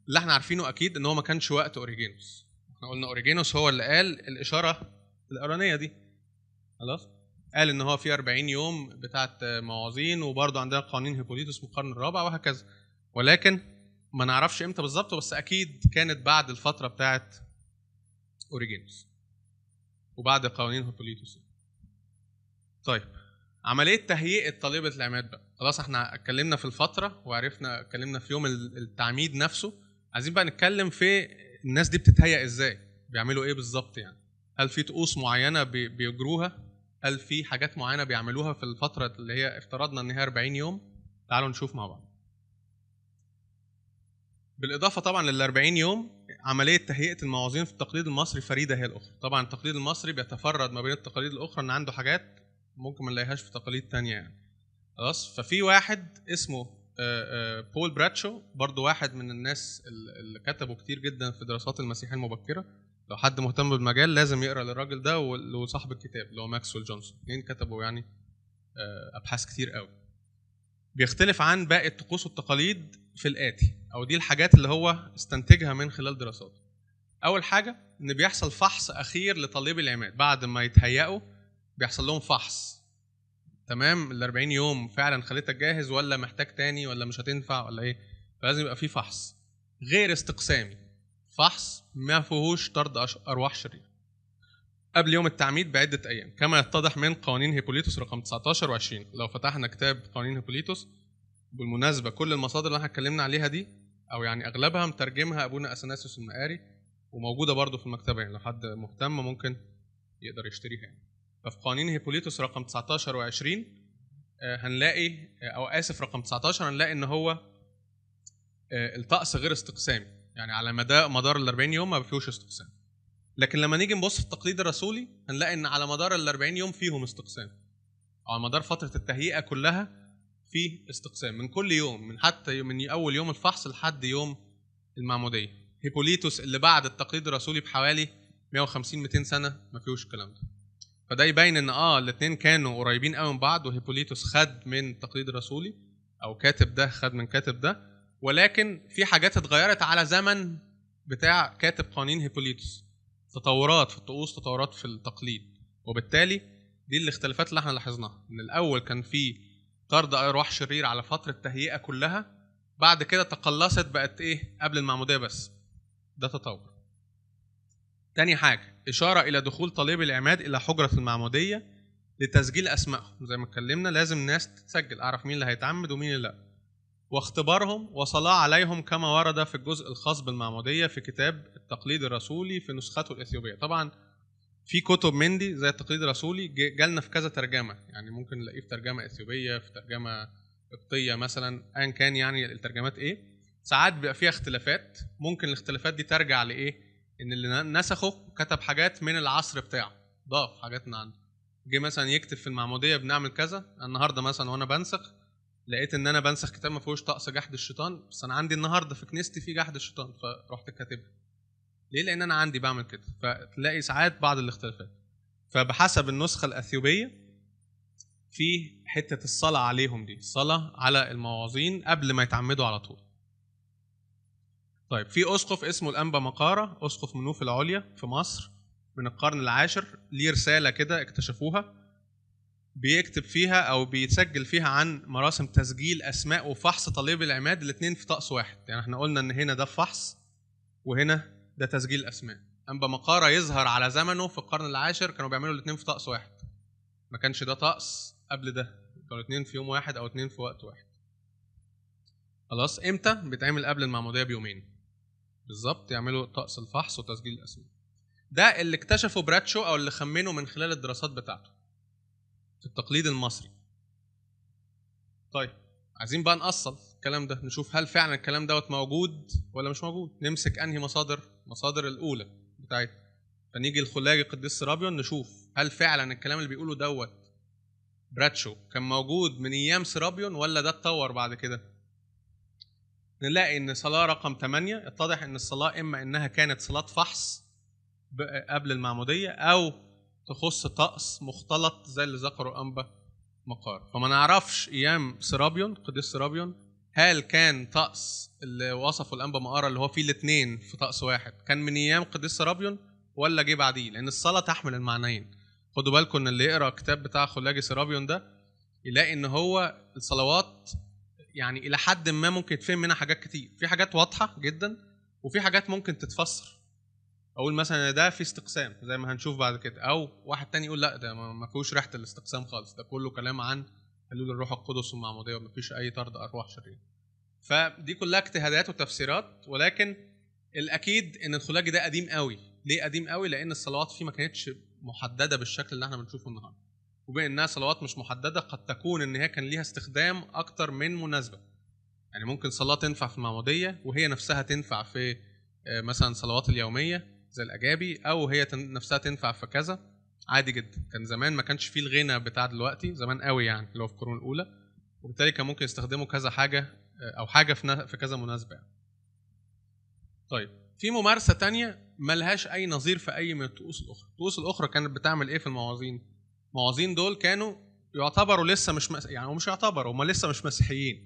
اللي احنا عارفينه اكيد ان هو ما كانش وقت اوريجينوس احنا قلنا اوريجينوس هو اللي قال الاشاره الارانيه دي خلاص قال ان هو في 40 يوم بتاعه موازين وبرضه عندنا قوانين هيبوليتوس في القرن الرابع وهكذا ولكن ما نعرفش امتى بالظبط بس اكيد كانت بعد الفتره بتاعه اوريجينوس وبعد قوانين هيبوليتوس طيب عمليه تهيئه طالبه العماد بقى خلاص احنا اتكلمنا في الفتره وعرفنا اتكلمنا في يوم التعميد نفسه عايزين بقى نتكلم في الناس دي بتتهيئ ازاي بيعملوا ايه بالظبط يعني هل في طقوس معينه بيجروها هل في حاجات معينه بيعملوها في الفتره اللي هي افترضنا ان هي 40 يوم تعالوا نشوف مع بعض بالاضافه طبعا لل 40 يوم عمليه تهيئه الموازين في التقليد المصري فريده هي الاخرى طبعا التقليد المصري بيتفرد ما بين التقاليد الاخرى ان عنده حاجات ممكن ما نلاقيهاش في تقاليد تانية يعني خلاص ففي واحد اسمه آه، آه، بول براتشو برضو واحد من الناس اللي كتبوا كتير جدا في دراسات المسيحيه المبكره لو حد مهتم بالمجال لازم يقرا للراجل ده وصاحب الكتاب اللي هو ماكسويل جونسون الاثنين كتبوا يعني آه، ابحاث كتير قوي بيختلف عن باقي الطقوس والتقاليد في الاتي او دي الحاجات اللي هو استنتجها من خلال دراساته اول حاجه ان بيحصل فحص اخير لطالبي العماد بعد ما يتهيئوا بيحصل لهم فحص تمام ال 40 يوم فعلا خليتك جاهز ولا محتاج تاني ولا مش هتنفع ولا ايه فلازم يبقى في فحص غير استقسامي فحص ما فيهوش طرد أرواح شريرة قبل يوم التعميد بعدة أيام كما يتضح من قوانين هيبوليتوس رقم 19 و20 لو فتحنا كتاب قوانين هيبوليتوس بالمناسبة كل المصادر اللي احنا اتكلمنا عليها دي أو يعني أغلبها مترجمها أبونا أساناسيوس المقاري وموجودة برضو في المكتبة يعني لو حد مهتم ممكن يقدر يشتريها يعني ففي قوانين هيبوليتوس رقم 19 و20 آه، هنلاقي آه، أو آسف رقم 19 هنلاقي إن هو آه، الطقس غير استقسامي يعني على مدى مدار ال 40 يوم ما فيهوش استقسام لكن لما نيجي نبص في التقليد الرسولي هنلاقي ان على مدار ال 40 يوم فيهم استقسام على مدار فتره التهيئه كلها في استقسام من كل يوم من حتى من اول يوم الفحص لحد يوم المعموديه هيبوليتوس اللي بعد التقليد الرسولي بحوالي 150 200 سنه ما فيهوش الكلام ده فده يبين ان اه الاثنين كانوا قريبين قوي من بعض وهيبوليتوس خد من التقليد الرسولي او كاتب ده خد من كاتب ده ولكن في حاجات اتغيرت على زمن بتاع كاتب قوانين هيبوليتوس تطورات في الطقوس تطورات في التقليد وبالتالي دي الاختلافات اللي احنا لاحظناها ان الاول كان في طرد ارواح شرير على فتره تهيئه كلها بعد كده تقلصت بقت ايه قبل المعموديه بس ده تطور تاني حاجه اشاره الى دخول طالب العماد الى حجره المعموديه لتسجيل اسمائهم زي ما اتكلمنا لازم الناس تتسجل اعرف مين اللي هيتعمد ومين اللي لا واختبارهم وصلاه عليهم كما ورد في الجزء الخاص بالمعمودية في كتاب التقليد الرسولي في نسخته الإثيوبية طبعا في كتب مندي زي التقليد الرسولي جالنا في كذا ترجمة يعني ممكن نلاقيه في ترجمة إثيوبية في ترجمة قبطية مثلا أيا كان يعني الترجمات إيه ساعات بيبقى فيها اختلافات ممكن الاختلافات دي ترجع لإيه إن اللي نسخه كتب حاجات من العصر بتاعه ضاف حاجات من عنده جه مثلا يكتب في المعمودية بنعمل كذا النهاردة مثلا وأنا بنسخ لقيت ان انا بنسخ كتاب ما فيهوش طقس جحد الشيطان بس انا عندي النهارده في كنيستي في جحد الشيطان فرحت كاتبها ليه لان انا عندي بعمل كده فتلاقي ساعات بعض الاختلافات فبحسب النسخه الاثيوبيه في حته الصلاه عليهم دي الصلاه على المواظين قبل ما يتعمدوا على طول طيب في اسقف اسمه الانبا مقاره اسقف منوف العليا في مصر من القرن العاشر ليه رساله كده اكتشفوها بيكتب فيها او بيتسجل فيها عن مراسم تسجيل اسماء وفحص طليب العماد الاثنين في طقس واحد يعني احنا قلنا ان هنا ده فحص وهنا ده تسجيل اسماء اما مقاره يظهر على زمنه في القرن العاشر كانوا بيعملوا الاثنين في طقس واحد ما كانش ده طقس قبل ده كانوا اثنين في يوم واحد او اثنين في وقت واحد خلاص امتى بيتعمل قبل المعموديه بيومين بالظبط يعملوا طقس الفحص وتسجيل الاسماء ده اللي اكتشفه براتشو او اللي خمنه من خلال الدراسات بتاعته في التقليد المصري طيب عايزين بقى نأصل الكلام ده نشوف هل فعلا الكلام دوت موجود ولا مش موجود نمسك انهي مصادر مصادر الاولى بتاعتنا فنيجي الخلاج قديس سرابيون نشوف هل فعلا الكلام اللي بيقوله دوت براتشو كان موجود من ايام سيرابيون ولا ده اتطور بعد كده نلاقي ان صلاه رقم 8 اتضح ان الصلاه اما انها كانت صلاه فحص قبل المعموديه او تخص طقس مختلط زي اللي ذكره انبا مقار فما نعرفش ايام سرابيون قديس سرابيون هل كان طقس اللي وصفه الانبا مقاره اللي هو فيه الاثنين في طقس واحد كان من ايام قديس سرابيون ولا جه بعديه لان الصلاه تحمل المعنيين خدوا بالكم ان اللي يقرا الكتاب بتاع خلاجي سرابيون ده يلاقي ان هو الصلوات يعني الى حد ما ممكن يتفهم منها حاجات كتير في حاجات واضحه جدا وفي حاجات ممكن تتفسر اقول مثلا ده في استقسام زي ما هنشوف بعد كده او واحد تاني يقول لا ده ما فيهوش ريحه الاستقسام خالص ده كله كلام عن حلول الروح القدس والمعموديه وما فيش اي طرد ارواح شريره فدي كلها اجتهادات وتفسيرات ولكن الاكيد ان الخلاج ده قديم قوي ليه قديم قوي لان الصلوات فيه ما كانتش محدده بالشكل اللي احنا بنشوفه النهارده وبما انها صلوات مش محدده قد تكون ان هي كان ليها استخدام اكتر من مناسبه يعني ممكن صلاه تنفع في المعموديه وهي نفسها تنفع في آه، مثلا صلوات اليوميه زي الاجابي او هي نفسها تنفع في كذا عادي جدا كان زمان ما كانش فيه الغنى بتاع دلوقتي زمان قوي يعني اللي هو في القرون الاولى وبالتالي كان ممكن يستخدموا كذا حاجه آه، او حاجه في, في كذا مناسبه يعني. طيب في ممارسه تانية ملهاش اي نظير في اي من الطقوس الاخرى الطقوس الاخرى كانت بتعمل ايه في الموازين الموازين دول كانوا يعتبروا لسه مش مس... يعني مش يعتبروا هم لسه مش مسيحيين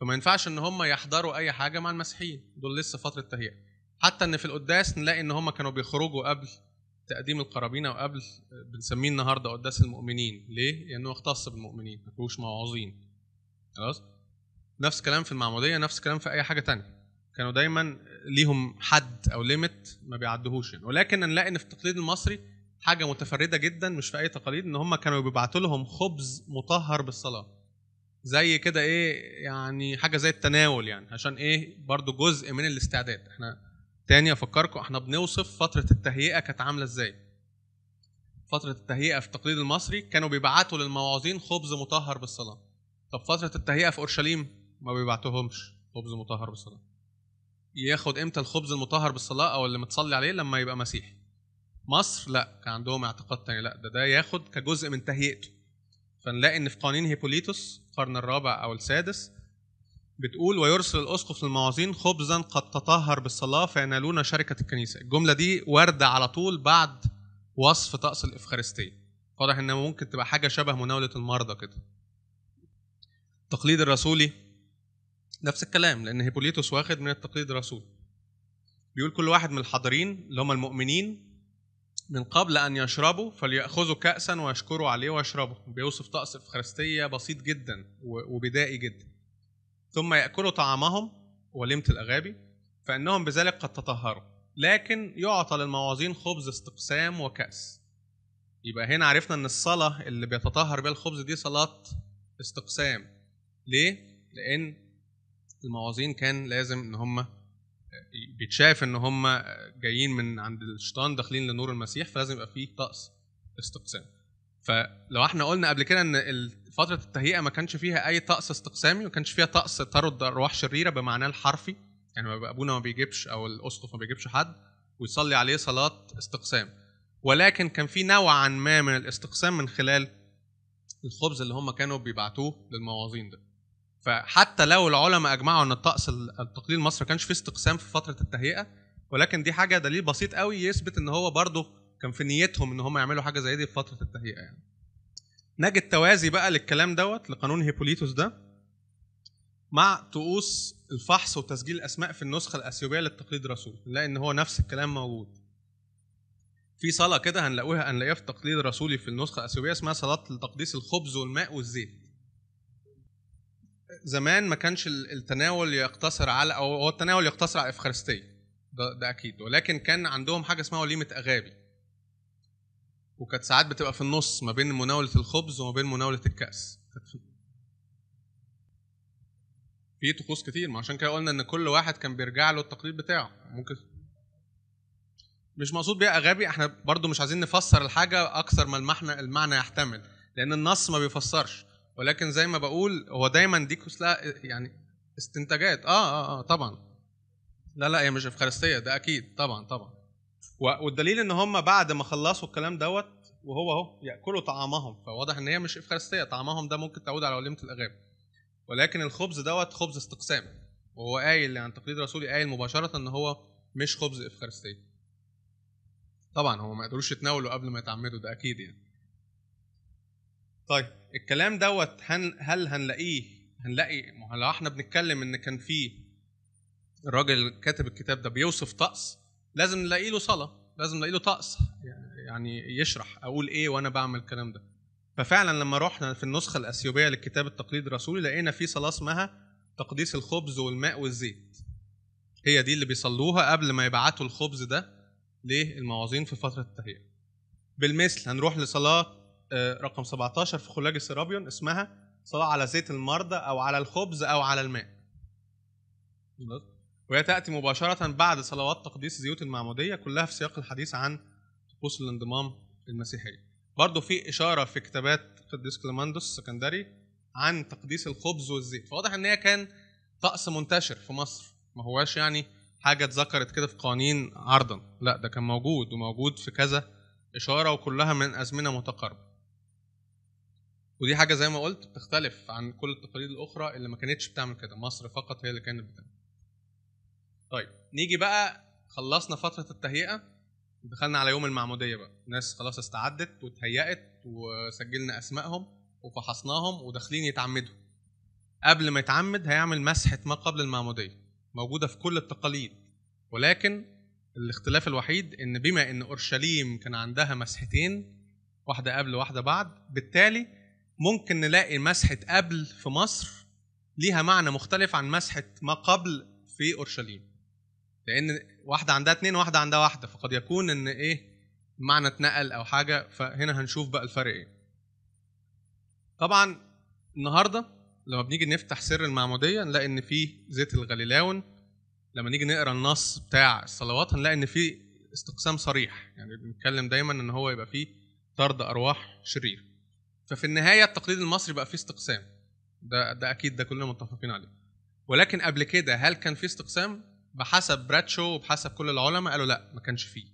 فما ينفعش ان هم يحضروا اي حاجه مع المسيحيين دول لسه فتره تهيئه حتى ان في القداس نلاقي ان هم كانوا بيخرجوا قبل تقديم القرابين او قبل بنسميه النهارده قداس المؤمنين ليه؟ لانه يختص بالمؤمنين ما فيهوش موعظين خلاص نفس الكلام في المعموديه نفس الكلام في اي حاجه تانية كانوا دايما ليهم حد او ليميت ما بيعدهوش يعني. ولكن نلاقي ان في التقليد المصري حاجه متفرده جدا مش في اي تقاليد ان هم كانوا بيبعتوا لهم خبز مطهر بالصلاه زي كده ايه يعني حاجه زي التناول يعني عشان ايه برضو جزء من الاستعداد احنا تاني افكركم احنا بنوصف فتره التهيئه كانت عامله ازاي فتره التهيئه في التقليد المصري كانوا بيبعتوا للمواعظين خبز مطهر بالصلاه طب فتره التهيئه في اورشليم ما بيبعتوهمش خبز مطهر بالصلاه ياخد امتى الخبز المطهر بالصلاه او اللي متصلي عليه لما يبقى مسيحي مصر لا كان عندهم اعتقاد تاني لا ده ده ياخد كجزء من تهيئته فنلاقي ان في قوانين هيبوليتوس القرن الرابع او السادس بتقول ويرسل الاسقف للمعاظين خبزا قد تطهر بالصلاه فينالون شركه الكنيسه الجمله دي وارده على طول بعد وصف طقس الافخارستيه واضح انها ممكن تبقى حاجه شبه مناوله المرضى كده التقليد الرسولي نفس الكلام لان هيبوليتوس واخد من التقليد الرسولي بيقول كل واحد من الحاضرين اللي هم المؤمنين من قبل ان يشربوا فليأخذوا كأسا ويشكروا عليه ويشربوا بيوصف طقس افخارستيه بسيط جدا وبدائي جدا ثم يأكلوا طعامهم وليمة الأغابي فإنهم بذلك قد تطهروا لكن يعطى للمواظين خبز استقسام وكأس يبقى هنا عرفنا ان الصلاة اللي بيتطهر بها الخبز دي صلاة استقسام ليه؟ لأن المواظين كان لازم ان هم بيتشاف ان هم جايين من عند الشيطان داخلين لنور المسيح فلازم يبقى فيه طقس استقسام فلو احنا قلنا قبل كده ان فتره التهيئه ما كانش فيها اي طقس استقسامي وما كانش فيها طقس طرد ارواح شريره بمعناه الحرفي يعني ابونا ما بيجيبش او الاسطف ما بيجيبش حد ويصلي عليه صلاه استقسام ولكن كان في نوعا ما من الاستقسام من خلال الخبز اللي هم كانوا بيبعتوه للمواظين ده فحتى لو العلماء اجمعوا ان الطقس التقليد المصري ما كانش فيه استقسام في فتره التهيئه ولكن دي حاجه دليل بسيط قوي يثبت ان هو برضه كان في نيتهم ان هم يعملوا حاجه زي دي في فتره التهيئه يعني نجد التوازي بقى للكلام دوت لقانون هيبوليتوس ده مع طقوس الفحص وتسجيل الاسماء في النسخه الاثيوبيه للتقليد رسول نلاقي ان هو نفس الكلام موجود في صلاه كده هنلاقوها هنلاقيها في التقليد الرسولي في النسخه الاثيوبيه اسمها صلاه لتقديس الخبز والماء والزيت زمان ما كانش التناول يقتصر على او هو التناول يقتصر على الافخارستيه ده, ده اكيد ولكن كان عندهم حاجه اسمها وليمه اغابي وكانت ساعات بتبقى في النص ما بين مناولة الخبز وما بين مناولة الكأس في طقوس كتير ما عشان كده قلنا ان كل واحد كان بيرجع له التقليد بتاعه ممكن مش مقصود بيها اغابي احنا برضو مش عايزين نفسر الحاجه اكثر ما المعنى المعنى يحتمل لان النص ما بيفسرش ولكن زي ما بقول هو دايما دي لا يعني استنتاجات اه اه اه طبعا لا لا هي مش افخارستيه ده اكيد طبعا طبعا والدليل ان هم بعد ما خلصوا الكلام دوت وهو اهو ياكلوا طعامهم فواضح ان هي مش افخارستيه طعامهم ده ممكن تعود على وليمه الاغاب ولكن الخبز دوت خبز استقسام وهو قايل يعني تقليد رسولي قايل مباشره ان هو مش خبز افخارستيه طبعا هو ما قدروش يتناولوا قبل ما يتعمدوا ده اكيد يعني طيب الكلام دوت هن هل هنلاقيه هنلاقي لو احنا بنتكلم ان كان في الراجل كاتب الكتاب ده بيوصف طقس لازم نلاقي له صلاه لازم نلاقي له طقس يعني يشرح اقول ايه وانا بعمل الكلام ده ففعلا لما رحنا في النسخه الاثيوبيه للكتاب التقليد الرسولي لقينا في صلاه اسمها تقديس الخبز والماء والزيت هي دي اللي بيصلوها قبل ما يبعتوا الخبز ده للمواظين في فتره التهيئه بالمثل هنروح لصلاه آه، رقم 17 في خلاج السرابيون اسمها صلاه على زيت المرضى او على الخبز او على الماء وهي تأتي مباشرة بعد صلوات تقديس زيوت المعمودية كلها في سياق الحديث عن طقوس الانضمام المسيحية برضه في إشارة في كتابات قديس كليماندوس السكندري عن تقديس الخبز والزيت فواضح إن هي كان طقس منتشر في مصر ما هواش يعني حاجة اتذكرت كده في قوانين عرضا لا ده كان موجود وموجود في كذا إشارة وكلها من أزمنة متقاربة ودي حاجة زي ما قلت بتختلف عن كل التقاليد الأخرى اللي ما كانتش بتعمل كده مصر فقط هي اللي كانت بتعمل طيب نيجي بقى خلصنا فتره التهيئه دخلنا على يوم المعموديه بقى الناس خلاص استعدت وتهيأت وسجلنا اسمائهم وفحصناهم وداخلين يتعمدوا قبل ما يتعمد هيعمل مسحه ما قبل المعموديه موجوده في كل التقاليد ولكن الاختلاف الوحيد ان بما ان اورشليم كان عندها مسحتين واحده قبل واحده بعد بالتالي ممكن نلاقي مسحه قبل في مصر ليها معنى مختلف عن مسحه ما قبل في اورشليم لان واحده عندها اتنين وواحده عندها واحده فقد يكون ان ايه المعنى اتنقل او حاجه فهنا هنشوف بقى الفرق ايه طبعا النهارده لما بنيجي نفتح سر المعموديه نلاقي ان في زيت الغليلاون لما نيجي نقرا النص بتاع الصلوات هنلاقي ان في استقسام صريح يعني بنتكلم دايما ان هو يبقى فيه طرد ارواح شرير ففي النهايه التقليد المصري بقى فيه استقسام ده ده اكيد ده كلنا متفقين عليه ولكن قبل كده هل كان في استقسام بحسب براتشو وبحسب كل العلماء قالوا لا ما كانش فيه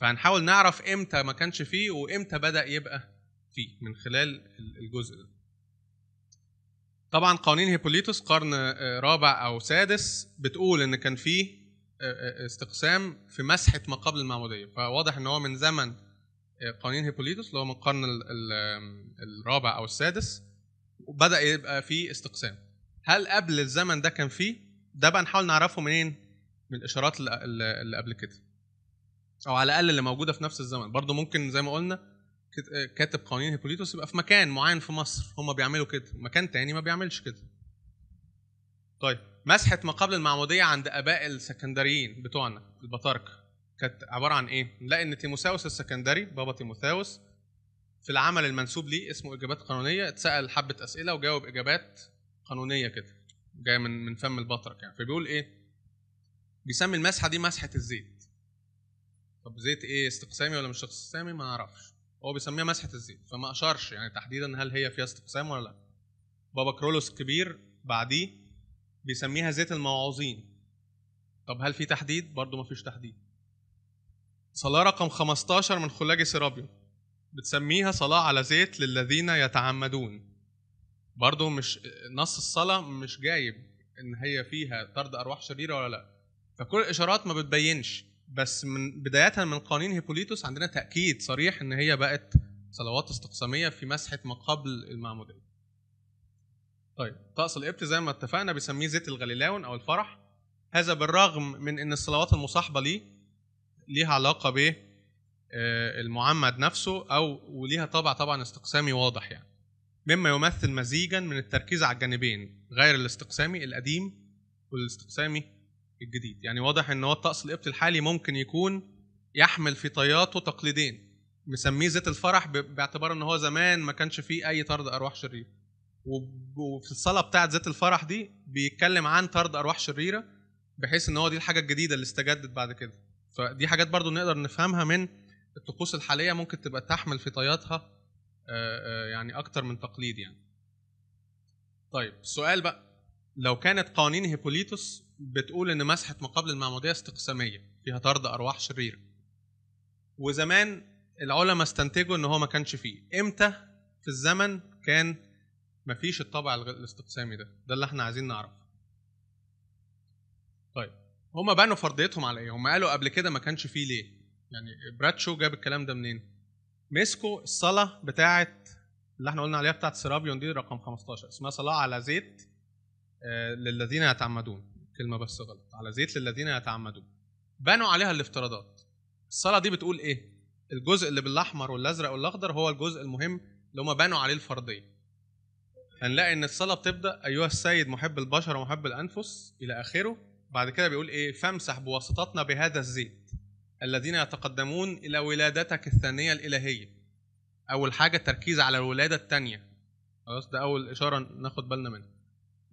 فهنحاول نعرف امتى ما كانش فيه وامتى بدا يبقى فيه من خلال الجزء ده طبعا قوانين هيبوليتوس قرن آه، رابع او سادس بتقول ان كان فيه آه، آه، استقسام في مسحه ما قبل المعموديه فواضح ان هو من زمن قوانين هيبوليتوس اللي هو من القرن الرابع او السادس بدا يبقى فيه استقسام هل قبل الزمن ده كان فيه ده بقى نحاول نعرفه منين؟ من الاشارات اللي قبل كده او على الاقل اللي موجوده في نفس الزمن برضو ممكن زي ما قلنا كاتب قوانين هيبوليتوس يبقى في مكان معين في مصر هم بيعملوا كده مكان تاني ما بيعملش كده طيب مسحه ما قبل المعموديه عند اباء السكندريين بتوعنا البطاركه كانت عباره عن ايه نلاقي ان تيموساوس السكندري بابا تيموساوس في العمل المنسوب ليه اسمه اجابات قانونيه اتسال حبه اسئله وجاوب اجابات قانونيه كده جايه من من فم البطرك يعني فبيقول ايه بيسمي المسحه دي مسحه الزيت طب زيت ايه استقسامي ولا مش استقسامي ما اعرفش هو بيسميها مسحه الزيت فما اشارش يعني تحديدا هل هي فيها استقسام ولا لا بابا كرولوس الكبير بعديه بيسميها زيت الموعوظين طب هل في تحديد برضه ما فيش تحديد صلاه رقم 15 من خلاج سيرابيو بتسميها صلاه على زيت للذين يتعمدون برضه مش نص الصلاه مش جايب ان هي فيها طرد ارواح شريره ولا لا فكل الاشارات ما بتبينش بس من بدايه من قوانين هيبوليتوس عندنا تاكيد صريح ان هي بقت صلوات استقساميه في مسحه ما قبل المعموديه طيب طقس القبط زي ما اتفقنا بيسميه زيت الغليلاون او الفرح هذا بالرغم من ان الصلوات المصاحبه ليه ليها علاقه ب آه، المعمد نفسه او وليها طابع طبعا استقسامي واضح يعني مما يمثل مزيجا من التركيز على الجانبين غير الاستقسامي القديم والاستقسامي الجديد يعني واضح ان هو الطقس القبطي الحالي ممكن يكون يحمل في طياته تقليدين مسميه زيت الفرح باعتبار ان هو زمان ما كانش فيه اي طرد ارواح شريره وفي الصلاه بتاعه زيت الفرح دي بيتكلم عن طرد ارواح شريره بحيث ان هو دي الحاجه الجديده اللي استجدت بعد كده فدي حاجات برضو نقدر نفهمها من الطقوس الحاليه ممكن تبقى تحمل في طياتها آه، آه، يعني اكتر من تقليد يعني طيب سؤال بقى لو كانت قوانين هيبوليتوس بتقول ان مسحه ما قبل المعموديه استقساميه فيها طرد ارواح شريره وزمان العلماء استنتجوا ان هو ما كانش فيه امتى في الزمن كان مفيش الطابع الاستقسامي ده ده اللي احنا عايزين نعرفه طيب هما بنوا فرضيتهم على ايه هما قالوا قبل كده ما كانش فيه ليه يعني براتشو جاب الكلام ده منين مسكوا الصلاه بتاعه اللي احنا قلنا عليها بتاعه سيرابيون دي رقم 15 اسمها صلاه على زيت آه، للذين يتعمدون كلمه بس غلط على زيت للذين يتعمدون بنوا عليها الافتراضات الصلاه دي بتقول ايه الجزء اللي بالاحمر والازرق والاخضر هو الجزء المهم اللي هم بنوا عليه الفرضيه هنلاقي ان الصلاه بتبدا ايها السيد محب البشر ومحب الانفس الى اخره بعد كده بيقول ايه فامسح بواسطتنا بهذا الزيت الذين يتقدمون إلى ولادتك الثانية الإلهية أول حاجة التركيز على الولادة الثانية خلاص ده أول إشارة ناخد بالنا منها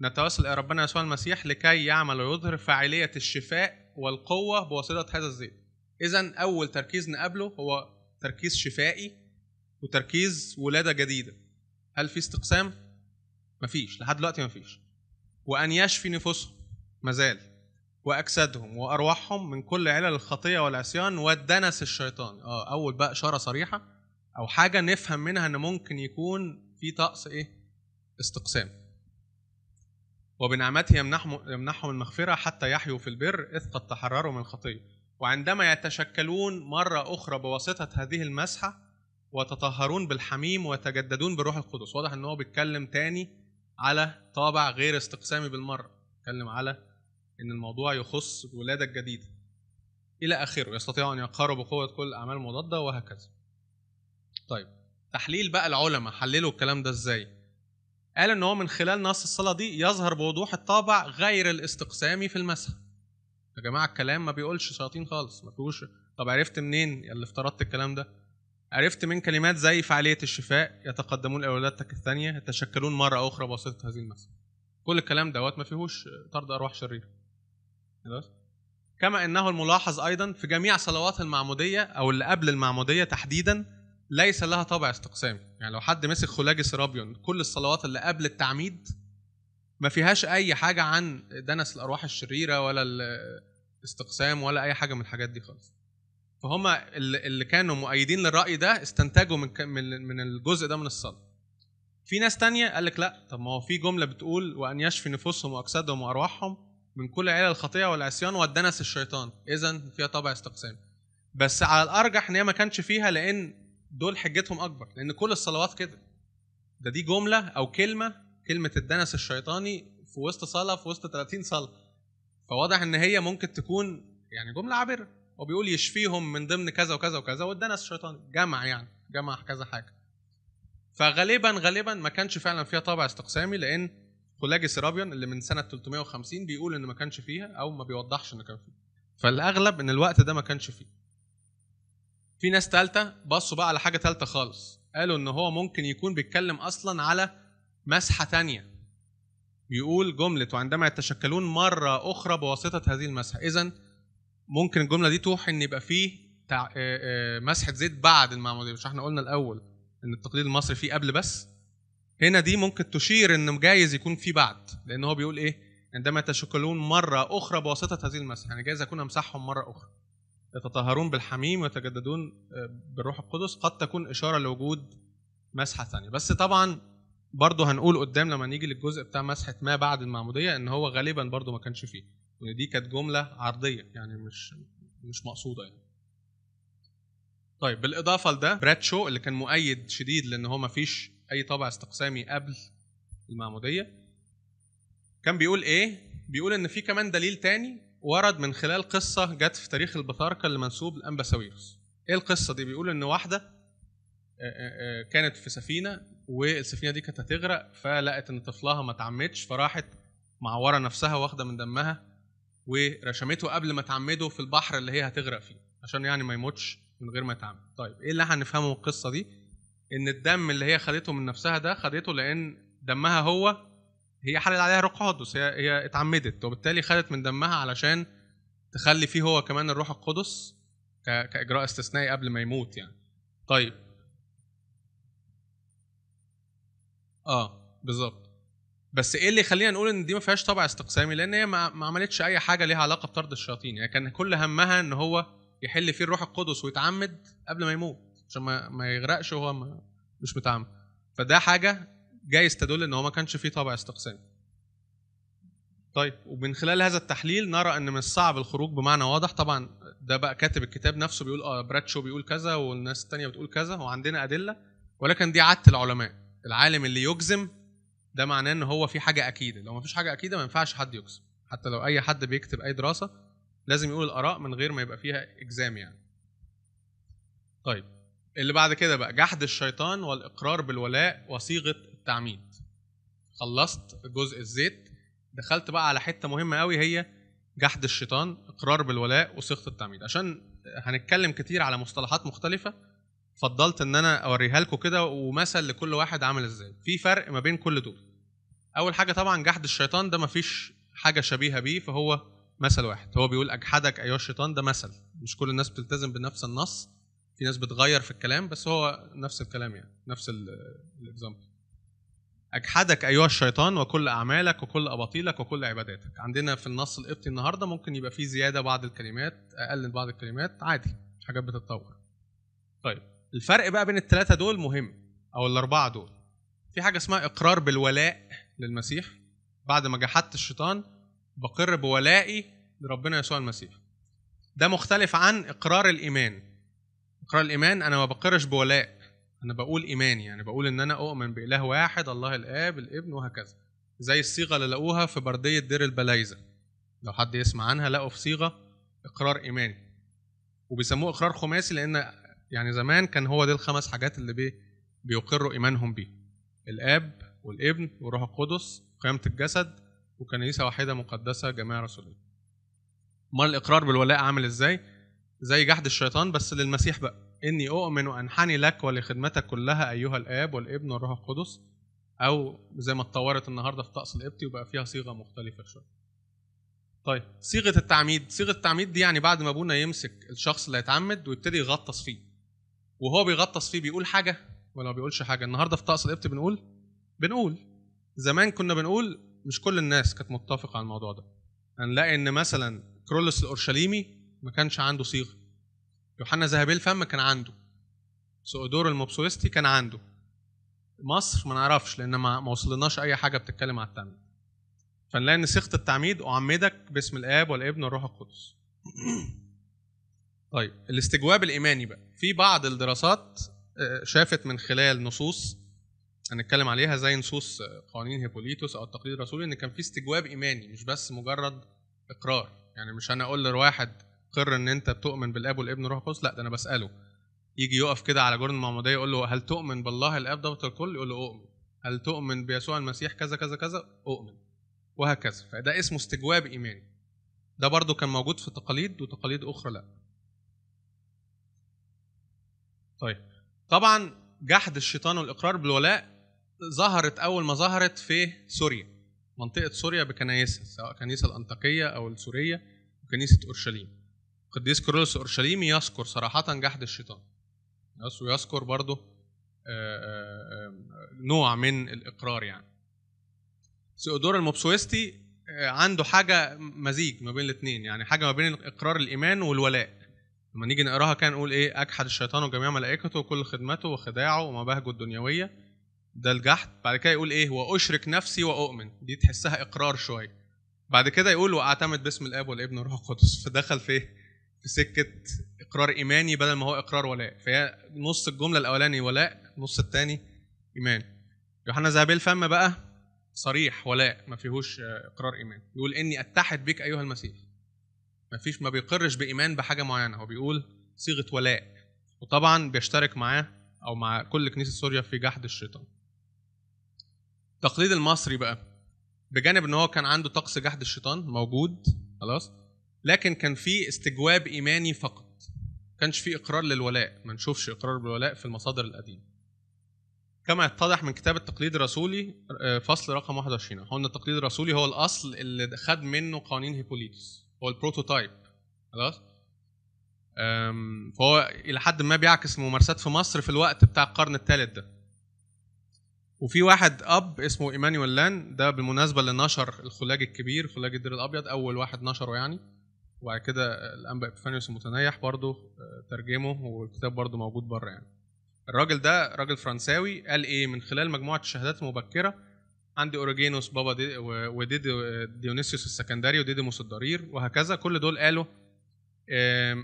نتوسل إلى ربنا يسوع المسيح لكي يعمل ويظهر فاعلية الشفاء والقوة بواسطة هذا الزيت إذا أول تركيز نقابله هو تركيز شفائي وتركيز ولادة جديدة هل في استقسام؟ مفيش لحد دلوقتي مفيش وأن يشفي نفوسهم مازال واجسادهم وارواحهم من كل علل الخطيه والعصيان والدنس الشيطاني اه اول بقى اشاره صريحه او حاجه نفهم منها ان ممكن يكون في طقس ايه استقسام وبنعمته يمنحهم يمنحهم المغفره حتى يحيوا في البر اذ قد تحرروا من الخطيه وعندما يتشكلون مره اخرى بواسطه هذه المسحه وتطهرون بالحميم ويتجددون بالروح القدس واضح ان هو بيتكلم تاني على طابع غير استقسامي بالمره بيتكلم على ان الموضوع يخص الولاده الجديده الى اخره يستطيعوا ان يقهروا بقوه كل الاعمال المضاده وهكذا طيب تحليل بقى العلماء حللوا الكلام ده ازاي قال ان هو من خلال نص الصلاه دي يظهر بوضوح الطابع غير الاستقسامي في المسح يا جماعه الكلام ما بيقولش شياطين خالص ما فيهوش طب عرفت منين اللي افترضت الكلام ده عرفت من كلمات زي فعالية الشفاء يتقدمون إلى ولادتك الثانية يتشكلون مرة أخرى بواسطة هذه المسألة كل الكلام دوت ما فيهوش طرد أرواح شريرة كما انه الملاحظ ايضا في جميع صلوات المعموديه او اللي قبل المعموديه تحديدا ليس لها طابع استقسامي يعني لو حد مسك خلاجي سرابيون كل الصلوات اللي قبل التعميد ما فيهاش اي حاجه عن دنس الارواح الشريره ولا الاستقسام ولا اي حاجه من الحاجات دي خالص فهم اللي كانوا مؤيدين للراي ده استنتجوا من من الجزء ده من الصلاه في ناس تانية قال لك لا طب ما هو في جمله بتقول وان يشفي نفوسهم واجسادهم وارواحهم من كل عيلة الخطية والعصيان والدنس الشيطان إذا فيها طبع استقسام بس على الأرجح إن هي ما كانش فيها لأن دول حجتهم أكبر لأن كل الصلوات كده ده دي جملة أو كلمة كلمة الدنس الشيطاني في وسط صلاة في وسط 30 صلاة فواضح إن هي ممكن تكون يعني جملة عابرة هو بيقول يشفيهم من ضمن كذا وكذا وكذا والدنس الشيطاني جمع يعني جمع كذا حاجة فغالبا غالبا ما كانش فعلا فيها طابع استقسامي لأن كولاجي سيرابيان اللي من سنه 350 بيقول ان ما كانش فيها او ما بيوضحش ان كان فيها فالاغلب ان الوقت ده ما كانش فيه في ناس ثالثه بصوا بقى على حاجه ثالثه خالص قالوا ان هو ممكن يكون بيتكلم اصلا على مسحه ثانيه بيقول جمله وعندما يتشكلون مره اخرى بواسطه هذه المسحه اذا ممكن الجمله دي توحي ان يبقى فيه مسحه زيت بعد المعموديه مش احنا قلنا الاول ان التقليد المصري فيه قبل بس هنا دي ممكن تشير ان جايز يكون في بعد لان هو بيقول ايه عندما تشكلون مرة أخرى بواسطة هذه المسح يعني جايز أكون أمسحهم مرة أخرى يتطهرون بالحميم ويتجددون آه، بالروح القدس قد تكون إشارة لوجود مسحة ثانية بس طبعا برضه هنقول قدام لما نيجي للجزء بتاع مسحة ما بعد المعمودية إن هو غالبا برضه ما كانش فيه وإن دي كانت جملة عرضية يعني مش مش مقصودة يعني طيب بالإضافة لده براتشو اللي كان مؤيد شديد لأن هو ما فيش اي طابع استقسامي قبل المعموديه كان بيقول ايه بيقول ان في كمان دليل تاني ورد من خلال قصه جت في تاريخ البطاركه اللي منسوب لانباساويروس ايه القصه دي بيقول ان واحده آه، آه، آه، كانت في سفينه والسفينه دي كانت هتغرق فلقت ان طفلها ما اتعمدش فراحت معوره نفسها واخده من دمها ورشمته قبل ما تعمده في البحر اللي هي هتغرق فيه عشان يعني ما يموتش من غير ما يتعمد طيب ايه اللي هنفهمه من القصه دي ان الدم اللي هي خدته من نفسها ده خدته لان دمها هو هي حلل عليها روح قدس هي هي اتعمدت وبالتالي خدت من دمها علشان تخلي فيه هو كمان الروح القدس كاجراء استثنائي قبل ما يموت يعني طيب اه بالظبط بس ايه اللي يخلينا نقول ان دي ما فيهاش طبع استقسامي لان هي ما عملتش اي حاجه ليها علاقه بطرد الشياطين يعني كان كل همها ان هو يحل فيه الروح القدس ويتعمد قبل ما يموت عشان ما, ما يغرقش وهو ما مش متعمد فده حاجه جايز تدل ان هو ما كانش فيه طابع استقسام طيب ومن خلال هذا التحليل نرى ان من الصعب الخروج بمعنى واضح طبعا ده بقى كاتب الكتاب نفسه بيقول اه براتشو بيقول كذا والناس التانية بتقول كذا وعندنا ادله ولكن دي عاده العلماء العالم اللي يجزم ده معناه ان هو في حاجه اكيده لو ما فيش حاجه اكيده ما ينفعش حد يجزم حتى لو اي حد بيكتب اي دراسه لازم يقول الاراء من غير ما يبقى فيها اجزام يعني طيب اللي بعد كده بقى جحد الشيطان والاقرار بالولاء وصيغه التعميد خلصت جزء الزيت دخلت بقى على حته مهمه قوي هي جحد الشيطان اقرار بالولاء وصيغه التعميد عشان هنتكلم كتير على مصطلحات مختلفه فضلت ان انا اوريها لكم كده ومثل لكل واحد عامل ازاي في فرق ما بين كل دول اول حاجه طبعا جحد الشيطان ده مفيش حاجه شبيهه بيه فهو مثل واحد هو بيقول اجحدك ايها الشيطان ده مثل مش كل الناس بتلتزم بنفس النص في ناس بتغير في الكلام بس هو نفس الكلام يعني نفس الاكزامبل اجحدك ايها الشيطان وكل اعمالك وكل اباطيلك وكل عباداتك عندنا في النص القبطي النهارده ممكن يبقى فيه زياده بعض الكلمات اقل بعض الكلمات عادي حاجات بتتطور طيب الفرق بقى بين الثلاثه دول مهم او الاربعه دول في حاجه اسمها اقرار بالولاء للمسيح بعد ما جحدت الشيطان بقر بولائي لربنا يسوع المسيح ده مختلف عن اقرار الايمان اقرا الايمان انا ما بقرش بولاء انا بقول ايمان يعني بقول ان انا اؤمن باله واحد الله الاب الابن وهكذا زي الصيغه اللي لقوها في برديه دير البلايزه لو حد يسمع عنها لقوا في صيغه اقرار ايماني وبيسموه اقرار خماسي لان يعني زمان كان هو دي الخمس حاجات اللي بي بيقروا ايمانهم بيه الاب والابن والروح القدس قيامه الجسد وكنيسه واحده مقدسه جميع رسولين امال الاقرار بالولاء عامل ازاي زي جحد الشيطان بس للمسيح بقى إني أؤمن وأنحني لك ولخدمتك كلها أيها الآب والابن والروح القدس أو زي ما اتطورت النهاردة في طقس القبطي وبقى فيها صيغة مختلفة شوية طيب صيغه التعميد صيغه التعميد دي يعني بعد ما ابونا يمسك الشخص اللي هيتعمد ويبتدي يغطس فيه وهو بيغطس فيه بيقول حاجه ولا ما بيقولش حاجه النهارده في طقس القبطي بنقول بنقول زمان كنا بنقول مش كل الناس كانت متفقه على الموضوع ده هنلاقي ان مثلا كرولس الاورشليمي ما كانش عنده صيغه يوحنا ذهب الفم كان عنده سؤدور المبسوستي كان عنده مصر ما نعرفش لان ما وصلناش اي حاجه بتتكلم على التعميد فنلاقي ان صيغه التعميد اعمدك باسم الاب والابن والروح القدس طيب الاستجواب الايماني بقى في بعض الدراسات آه، شافت من خلال نصوص هنتكلم عليها زي نصوص قوانين هيبوليتوس او التقليد الرسولي ان كان في استجواب ايماني مش بس مجرد اقرار يعني مش انا اقول لواحد تقر ان انت بتؤمن بالاب والابن والروح القدس لا ده انا بساله يجي يقف كده على جرن المعموديه يقول له هل تؤمن بالله الاب ضابط الكل يقول له اؤمن هل تؤمن بيسوع المسيح كذا كذا كذا اؤمن وهكذا فده اسمه استجواب ايماني ده برضو كان موجود في تقاليد وتقاليد اخرى لا طيب طبعا جحد الشيطان والاقرار بالولاء ظهرت اول ما ظهرت في سوريا منطقه سوريا بكنايسها سواء كنيسه الانطاكيه او السوريه وكنيسه اورشليم قديس كيرلس اورشليمي يذكر صراحه جحد الشيطان ويذكر برضه آه، آه، آه، نوع من الاقرار يعني سيودور المبسويستي عنده حاجه مزيج ما بين الاثنين يعني حاجه ما بين اقرار الايمان والولاء لما نيجي نقراها كان نقول ايه اجحد الشيطان وجميع ملائكته وكل خدمته وخداعه ومباهجه الدنيويه ده الجحد بعد كده يقول ايه واشرك نفسي واؤمن دي تحسها اقرار شويه بعد كده يقول واعتمد باسم الاب والابن والروح القدس فدخل في ايه في سكه اقرار ايماني بدل ما هو اقرار ولاء فهي نص الجمله الاولاني ولاء النص الثاني ايمان يوحنا ذهب الفم بقى صريح ولاء ما فيهوش اقرار ايمان يقول اني اتحد بك ايها المسيح ما فيش ما بيقرش بايمان بحاجه معينه هو بيقول صيغه ولاء وطبعا بيشترك معاه او مع كل كنيسه سوريا في جحد الشيطان التقليد المصري بقى بجانب ان هو كان عنده طقس جحد الشيطان موجود خلاص لكن كان في استجواب ايماني فقط كانش في اقرار للولاء ما نشوفش اقرار بالولاء في المصادر القديمه كما اتضح من كتاب التقليد الرسولي آه، فصل رقم 21 هو ان التقليد الرسولي هو الاصل اللي خد منه قوانين هيبوليتوس هو البروتوتايب خلاص فهو الى حد ما بيعكس الممارسات في مصر في الوقت بتاع القرن الثالث ده وفي واحد اب اسمه ايمانويل لان ده بالمناسبه اللي نشر الخلاج الكبير خلاج الدير الابيض اول واحد نشره يعني وبعد كده الانبا ابيفانيوس المتنيح برضه آه، ترجمه والكتاب برضه موجود بره يعني الراجل ده راجل فرنساوي قال ايه من خلال مجموعه الشهادات المبكره عندي اوريجينوس بابا دي وديد ديونيسيوس السكندري وديديموس الضرير وهكذا كل دول قالوا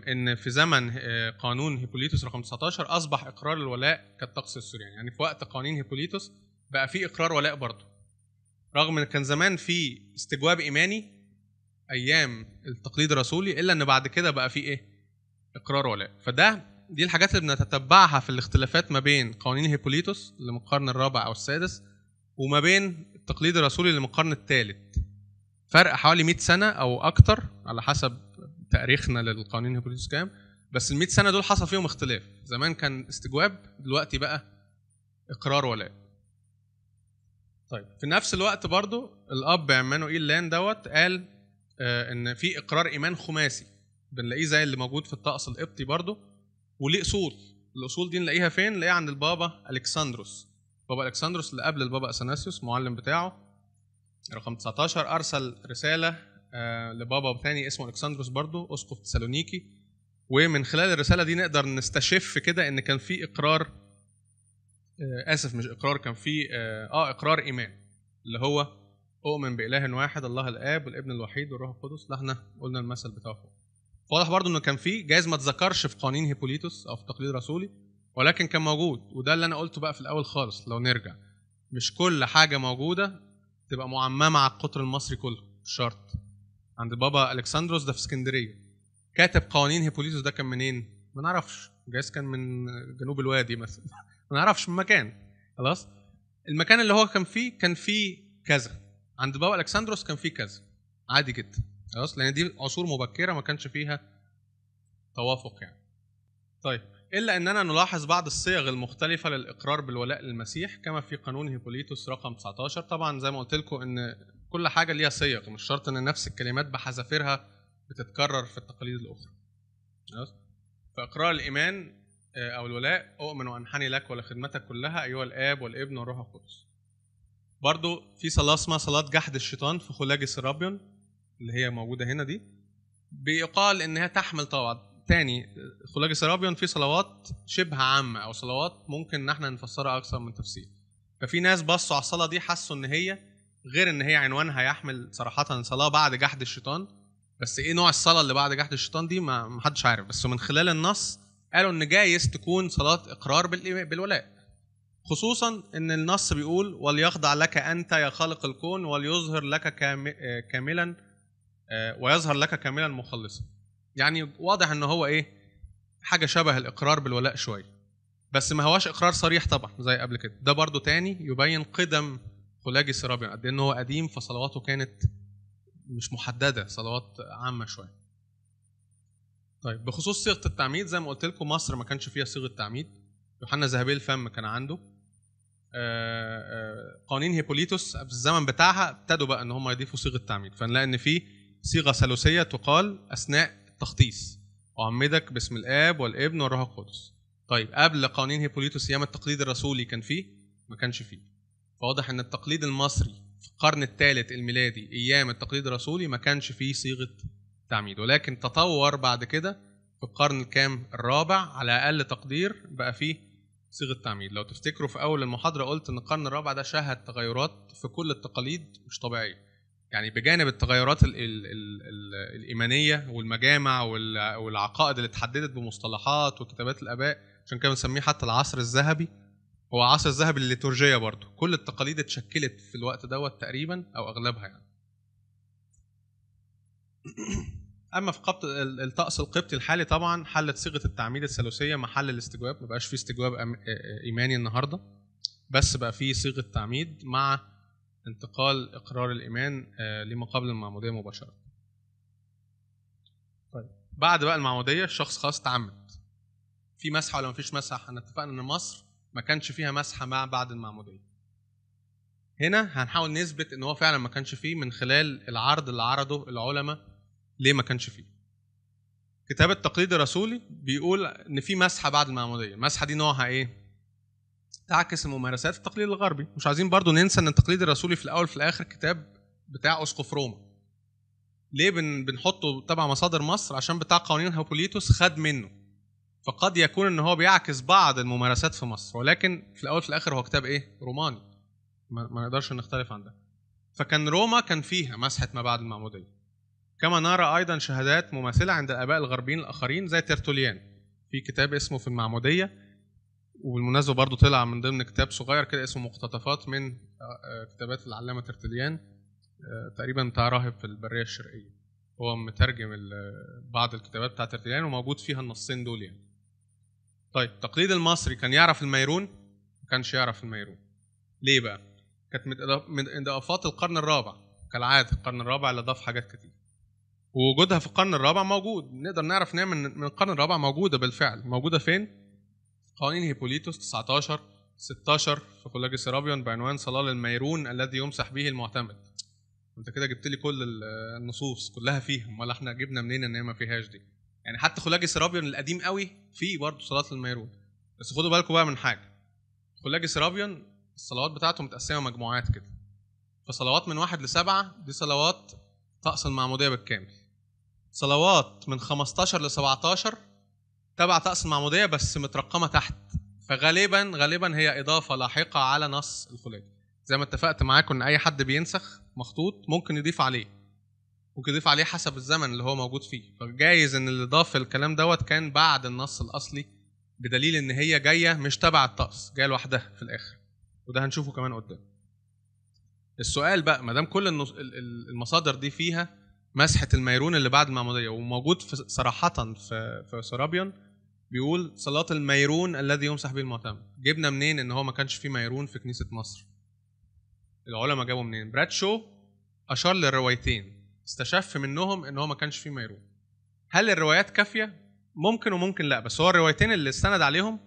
ان في زمن آه، قانون هيبوليتوس رقم 19 اصبح اقرار الولاء كالطقس السورياني يعني. يعني في وقت قانون هيبوليتوس بقى في اقرار ولاء برضه رغم ان كان زمان في استجواب ايماني ايام التقليد الرسولي الا ان بعد كده بقى في ايه اقرار ولاء فده دي الحاجات اللي بنتتبعها في الاختلافات ما بين قوانين هيبوليتوس اللي من القرن الرابع او السادس وما بين التقليد الرسولي اللي من القرن الثالث فرق حوالي 100 سنه او اكتر على حسب تاريخنا للقوانين هيبوليتوس كام بس ال 100 سنه دول حصل فيهم اختلاف زمان كان استجواب دلوقتي بقى اقرار ولاء طيب في نفس الوقت برضو الاب عمانوئيل لان دوت قال آه، ان في اقرار ايمان خماسي بنلاقيه زي اللي موجود في الطقس القبطي برضه وليه اصول الاصول دي نلاقيها فين نلاقيها عند البابا الكسندروس بابا الكسندروس اللي قبل البابا اثناسيوس معلم بتاعه رقم 19 ارسل رساله آه، لبابا ثاني اسمه الكسندروس برضه اسقف تسالونيكي ومن خلال الرساله دي نقدر نستشف كده ان كان في اقرار آه، اسف مش اقرار كان في اه اقرار ايمان اللي هو اؤمن باله واحد الله الاب والابن الوحيد والروح القدس ده احنا قلنا المثل بتاعه واضح برضو انه كان فيه جايز ما اتذكرش في قوانين هيبوليتوس او في تقليد رسولي ولكن كان موجود وده اللي انا قلته بقى في الاول خالص لو نرجع مش كل حاجه موجوده تبقى معممه على القطر المصري كله مش شرط عند بابا الكسندروس ده في اسكندريه كاتب قوانين هيبوليتوس ده كان منين ما نعرفش جايز كان من جنوب الوادي مثلا ما نعرفش من مكان خلاص المكان اللي هو كان فيه كان فيه كذا عند بابا الكسندروس كان في كذا عادي جدا خلاص لان دي عصور مبكره ما كانش فيها توافق يعني طيب الا اننا نلاحظ بعض الصيغ المختلفه للاقرار بالولاء للمسيح كما في قانون هيبوليتوس رقم 19 طبعا زي ما قلت لكم ان كل حاجه ليها صيغ مش شرط ان نفس الكلمات بحذافيرها بتتكرر في التقاليد الاخرى خلاص فاقرار الايمان آه، او الولاء اؤمن وانحني لك ولخدمتك كلها ايها الاب والابن والروح القدس برضو في صلاة اسمها صلاة جحد الشيطان في خلاج سرابيون اللي هي موجودة هنا دي بيقال إنها تحمل طبعا تاني خلاج سرابيون في صلوات شبه عامة أو صلوات ممكن إن احنا نفسرها أكثر من تفسير ففي ناس بصوا على الصلاة دي حسوا إن هي غير إن هي عنوانها يحمل صراحة صلاة بعد جحد الشيطان بس إيه نوع الصلاة اللي بعد جحد الشيطان دي ما حدش عارف بس من خلال النص قالوا إن جايز تكون صلاة إقرار بالولاء خصوصا ان النص بيقول وليخضع لك انت يا خالق الكون وليظهر لك آه، كاملا آه، ويظهر لك كاملا مخلصا يعني واضح ان هو ايه حاجه شبه الاقرار بالولاء شويه بس ما هواش اقرار صريح طبعا زي قبل كده ده برضو تاني يبين قدم خلاجي سرابيون قد إيه ان هو قديم فصلواته كانت مش محدده صلوات عامه شويه طيب بخصوص صيغه التعميد زي ما قلت لكم مصر ما كانش فيها صيغه تعميد يوحنا ذهبي الفم كان عنده آه، آه، قوانين هيبوليتوس الزمن بتاعها ابتدوا بقى ان هم يضيفوا صيغه تعميد فنلاقي ان في صيغه ثالوثيه تقال اثناء التخطيص اعمدك باسم الاب والابن والروح القدس طيب قبل قوانين هيبوليتوس ايام التقليد الرسولي كان فيه ما كانش فيه فواضح ان التقليد المصري في القرن الثالث الميلادي ايام التقليد الرسولي ما كانش فيه صيغه تعميد ولكن تطور بعد كده في القرن الكام الرابع على اقل تقدير بقى فيه صيغه التعميد لو تفتكروا في اول المحاضره قلت ان القرن الرابع ده شهد تغيرات في كل التقاليد مش طبيعيه يعني بجانب التغيرات الـ الـ الـ الـ الايمانيه والمجامع والعقائد اللي اتحددت بمصطلحات وكتابات الاباء عشان كده بنسميه حتى العصر الذهبي هو عصر الذهبي الليتورجيه برضه كل التقاليد اتشكلت في الوقت دوت تقريبا او اغلبها يعني اما في قبط الطقس القبطي الحالي طبعا حلت صيغه التعميد الثالوثيه محل الاستجواب ما بقاش في استجواب ايماني النهارده بس بقى في صيغه تعميد مع انتقال اقرار الايمان لما قبل المعموديه مباشره طيب بعد بقى المعموديه الشخص خلاص تعمد في مسحه ولا ما فيش مسحه احنا اتفقنا ان مصر ما كانش فيها مسحه مع بعد المعموديه هنا هنحاول نثبت ان هو فعلا ما كانش فيه من خلال العرض اللي عرضه العلماء ليه ما كانش فيه كتاب التقليد الرسولي بيقول ان في مسحه بعد المعموديه المسحه دي نوعها ايه تعكس الممارسات التقليد الغربي مش عايزين برضو ننسى ان التقليد الرسولي في الاول في الاخر كتاب بتاع اسقف روما ليه بنحطه تبع مصادر مصر عشان بتاع قوانين هيبوليتوس خد منه فقد يكون ان هو بيعكس بعض الممارسات في مصر ولكن في الاول في الاخر هو كتاب ايه روماني ما نقدرش نختلف عن ده فكان روما كان فيها مسحه ما بعد المعموديه كما نرى أيضا شهادات مماثلة عند الآباء الغربيين الآخرين زي ترتوليان في كتاب اسمه في المعمودية وبالمناسبة برضه طلع من ضمن كتاب صغير كده اسمه مقتطفات من آه، آه، كتابات العلامة ترتوليان آه، تقريبا بتاع راهب في البرية الشرقية هو مترجم بعض الكتابات بتاعت ترتوليان وموجود فيها النصين دول يعني طيب التقليد المصري كان يعرف الميرون ما كانش يعرف الميرون ليه بقى كانت من اضافات القرن الرابع كالعاده القرن الرابع اللي ضاف حاجات كتير ووجودها في القرن الرابع موجود نقدر نعرف ان من القرن الرابع موجوده بالفعل موجوده فين قوانين هيبوليتوس 19 16 في كولاج سيرابيون بعنوان صلاه الميرون الذي يمسح به المعتمد انت كده جبت لي كل النصوص كلها فيها امال احنا جبنا منين ان هي ما فيهاش دي يعني حتى خلاجي سيرابيون القديم قوي فيه برضه صلاه الميرون بس خدوا بالكم بقى من حاجه خلاجي سيرابيون الصلوات بتاعته متقسمه مجموعات كده فصلوات من واحد لسبعه دي صلوات طقس المعموديه بالكامل صلوات من 15 ل 17 تبع طقس المعمودية بس مترقمة تحت فغالبا غالبا هي إضافة لاحقة على نص الخلايا زي ما اتفقت معاكم إن أي حد بينسخ مخطوط ممكن يضيف عليه ممكن يضيف عليه حسب الزمن اللي هو موجود فيه فجايز إن اللي ضاف الكلام دوت كان بعد النص الأصلي بدليل إن هي جاية مش تبع الطقس جاية لوحدها في الآخر وده هنشوفه كمان قدام السؤال بقى ما دام كل المصادر دي فيها مسحه الميرون اللي بعد المعموديه وموجود في صراحه في في سرابيون بيقول صلاه الميرون الذي يمسح به المعتمد جبنا منين ان هو ما كانش فيه ميرون في كنيسه مصر العلماء جابوا منين براتشو اشار للروايتين استشف منهم ان هو ما كانش فيه ميرون هل الروايات كافيه ممكن وممكن لا بس هو الروايتين اللي استند عليهم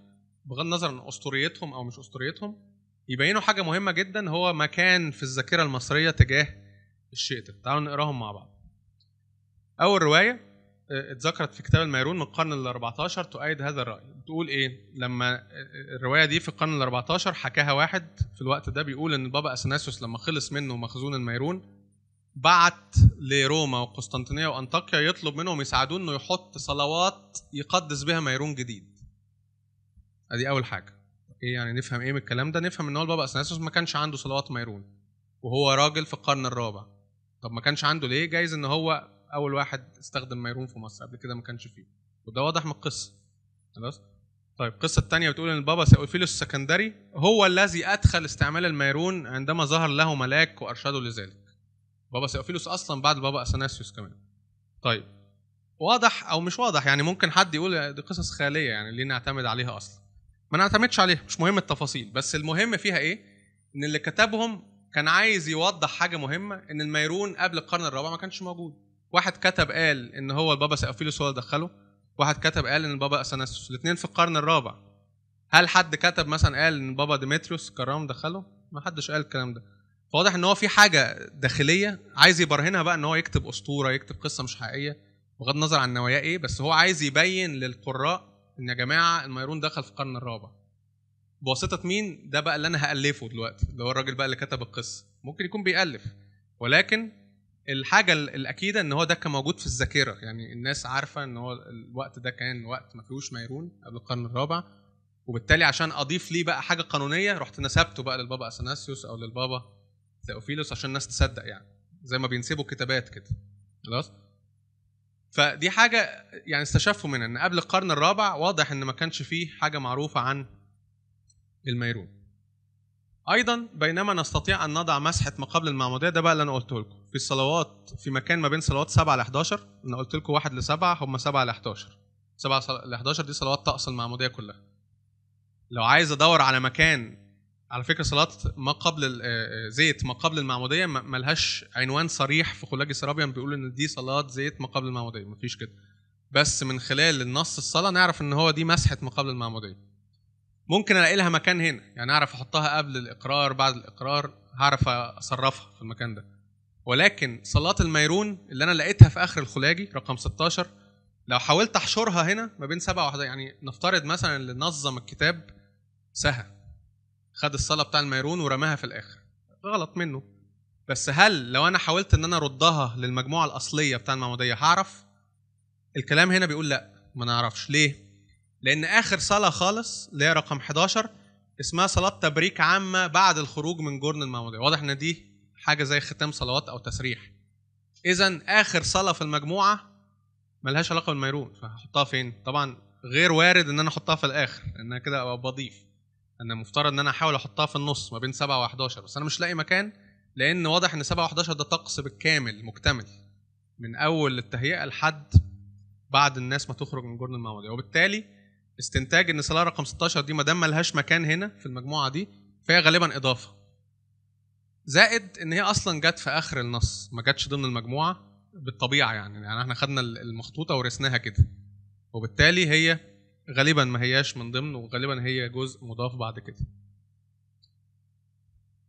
بغض النظر عن اسطوريتهم او مش اسطوريتهم يبينوا حاجه مهمه جدا هو مكان في الذاكره المصريه تجاه الشيء ده تعالوا نقراهم مع بعض اول روايه آه، اتذكرت في كتاب الميرون من القرن ال 14 تؤيد هذا الراي بتقول ايه لما آه، آه، الروايه دي في القرن ال 14 حكاها واحد في الوقت ده بيقول ان بابا اثناسيوس لما خلص منه مخزون الميرون بعت لروما وقسطنطينيه وانطاكيا يطلب منهم يساعدوه انه يحط صلوات يقدس بها ميرون جديد ادي اول حاجه ايه يعني نفهم ايه من الكلام ده نفهم ان هو البابا اثناسيوس ما كانش عنده صلوات ميرون وهو راجل في القرن الرابع طب ما كانش عنده ليه جايز ان هو اول واحد استخدم ميرون في مصر قبل كده ما كانش فيه وده واضح من القصه خلاص طيب القصه الثانيه بتقول ان البابا سيوفيلوس السكندري هو الذي ادخل استعمال الميرون عندما ظهر له ملاك وارشده لذلك بابا سيوفيلوس اصلا بعد بابا اثناسيوس كمان طيب واضح او مش واضح يعني ممكن حد يقول دي قصص خياليه يعني ليه نعتمد عليها اصلا ما نعتمدش عليها مش مهم التفاصيل بس المهم فيها ايه ان اللي كتبهم كان عايز يوضح حاجه مهمه ان الميرون قبل القرن الرابع ما كانش موجود واحد كتب قال ان هو البابا سقفيلوس هو اللي دخله واحد كتب قال ان البابا اثناسيوس الاثنين في القرن الرابع هل حد كتب مثلا قال ان بابا ديمتريوس كرام دخله ما حدش قال الكلام ده فواضح ان هو في حاجه داخليه عايز يبرهنها بقى ان هو يكتب اسطوره يكتب قصه مش حقيقيه بغض النظر عن نواياه ايه بس هو عايز يبين للقراء ان يا جماعه الميرون دخل في القرن الرابع بواسطه مين ده بقى اللي انا هالفه دلوقتي اللي هو الراجل بقى اللي كتب القصه ممكن يكون بيالف ولكن الحاجه الاكيده ان هو ده كان موجود في الذاكره يعني الناس عارفه ان هو الوقت ده كان وقت ما فيهوش ميرون قبل القرن الرابع وبالتالي عشان اضيف ليه بقى حاجه قانونيه رحت نسبته بقى للبابا اثناسيوس او للبابا ثيوفيلوس عشان الناس تصدق يعني زي ما بينسبوا كتابات كده خلاص فدي حاجه يعني استشفوا منها ان قبل القرن الرابع واضح ان ما كانش فيه حاجه معروفه عن الميرون ايضا بينما نستطيع ان نضع مسحه ما قبل المعموديه ده بقى اللي انا قلته لكم في الصلوات في مكان ما بين صلوات 7 ل 11 انا قلت لكم 1 ل 7 هم 7 ل 11 7 ل 11 دي صلوات طقس المعموديه كلها لو عايز ادور على مكان على فكره صلاه ما قبل آه، آه، زيت ما قبل المعموديه لهاش عنوان صريح في خلاج سرابيان بيقول ان دي صلاه زيت ما قبل المعموديه مفيش كده بس من خلال النص الصلاه نعرف ان هو دي مسحه ما قبل المعموديه ممكن الاقي لها مكان هنا يعني اعرف احطها قبل الاقرار بعد الاقرار هعرف اصرفها في المكان ده ولكن صلاه الميرون اللي انا لقيتها في اخر الخلاجي رقم 16 لو حاولت احشرها هنا ما بين سبعة و يعني نفترض مثلا اللي نظم الكتاب سهى خد الصلاه بتاع الميرون ورماها في الاخر غلط منه بس هل لو انا حاولت ان انا اردها للمجموعه الاصليه بتاع المعموديه هعرف الكلام هنا بيقول لا ما نعرفش ليه لان اخر صلاه خالص اللي هي رقم 11 اسمها صلاه تبريك عامه بعد الخروج من جرن الموضوع واضح ان دي حاجه زي ختام صلوات او تسريح اذا اخر صلاه في المجموعه ملهاش علاقه بالميرون فهحطها فين طبعا غير وارد ان انا احطها في الاخر انا كده ابقى بضيف انا المفترض ان انا احاول احطها في النص ما بين 7 و11 بس انا مش لاقي مكان لان واضح ان 7 و11 ده طقس بالكامل مكتمل من اول التهيئه لحد بعد الناس ما تخرج من جرن المعمودية وبالتالي استنتاج ان صلاه رقم 16 دي ما دام ملهاش مكان هنا في المجموعه دي فهي غالبا اضافه زائد ان هي اصلا جت في اخر النص ما جاتش ضمن المجموعه بالطبيعه يعني يعني احنا خدنا المخطوطه ورسناها كده وبالتالي هي غالبا ما هياش من ضمن وغالبا هي جزء مضاف بعد كده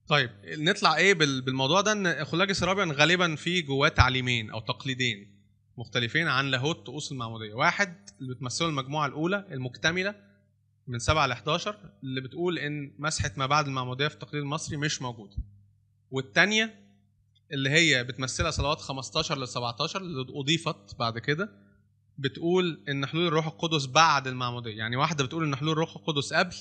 طيب نطلع ايه بالموضوع ده ان خلاج سرابيان غالبا في جواه تعليمين او تقليدين مختلفين عن لاهوت طقوس المعموديه واحد اللي بتمثله المجموعه الاولى المكتمله من 7 ل 11 اللي بتقول ان مسحه ما بعد المعموديه في التقليد المصري مش موجوده والثانيه اللي هي بتمثلها صلوات 15 ل 17 اللي اضيفت بعد كده بتقول ان حلول الروح القدس بعد المعموديه يعني واحده بتقول ان حلول الروح القدس قبل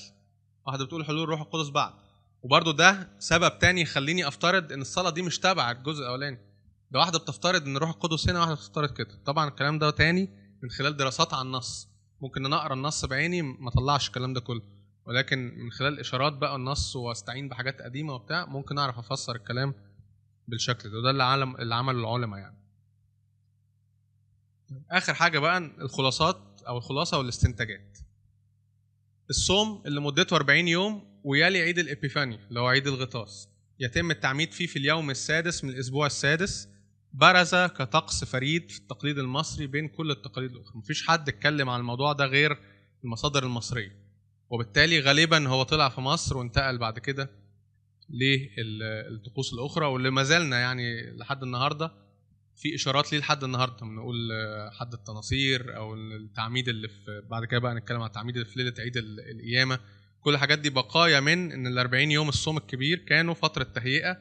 واحده بتقول حلول الروح القدس بعد وبرده ده سبب تاني يخليني افترض ان الصلاه دي مش تابعه الجزء الاولاني ده واحده بتفترض ان الروح القدس هنا واحده بتفترض كده طبعا الكلام ده تاني من خلال دراسات على النص ممكن انا اقرا النص بعيني ما اطلعش الكلام ده كله ولكن من خلال اشارات بقى النص واستعين بحاجات قديمه وبتاع ممكن اعرف افسر الكلام بالشكل ده وده اللي عالم اللي عمله العلماء يعني اخر حاجه بقى الخلاصات او الخلاصه والاستنتاجات الصوم اللي مدته 40 يوم ويلي عيد الابيفاني اللي هو عيد الغطاس يتم التعميد فيه في اليوم السادس من الاسبوع السادس برز كطقس فريد في التقليد المصري بين كل التقاليد الاخرى مفيش حد اتكلم عن الموضوع ده غير المصادر المصريه وبالتالي غالبا هو طلع في مصر وانتقل بعد كده للطقوس الاخرى واللي ما زلنا يعني لحد النهارده في اشارات ليه لحد النهارده بنقول حد التناصير او التعميد اللي في بعد كده بقى نتكلم على التعميد اللي في ليله عيد القيامه كل الحاجات دي بقايا من ان ال 40 يوم الصوم الكبير كانوا فتره تهيئه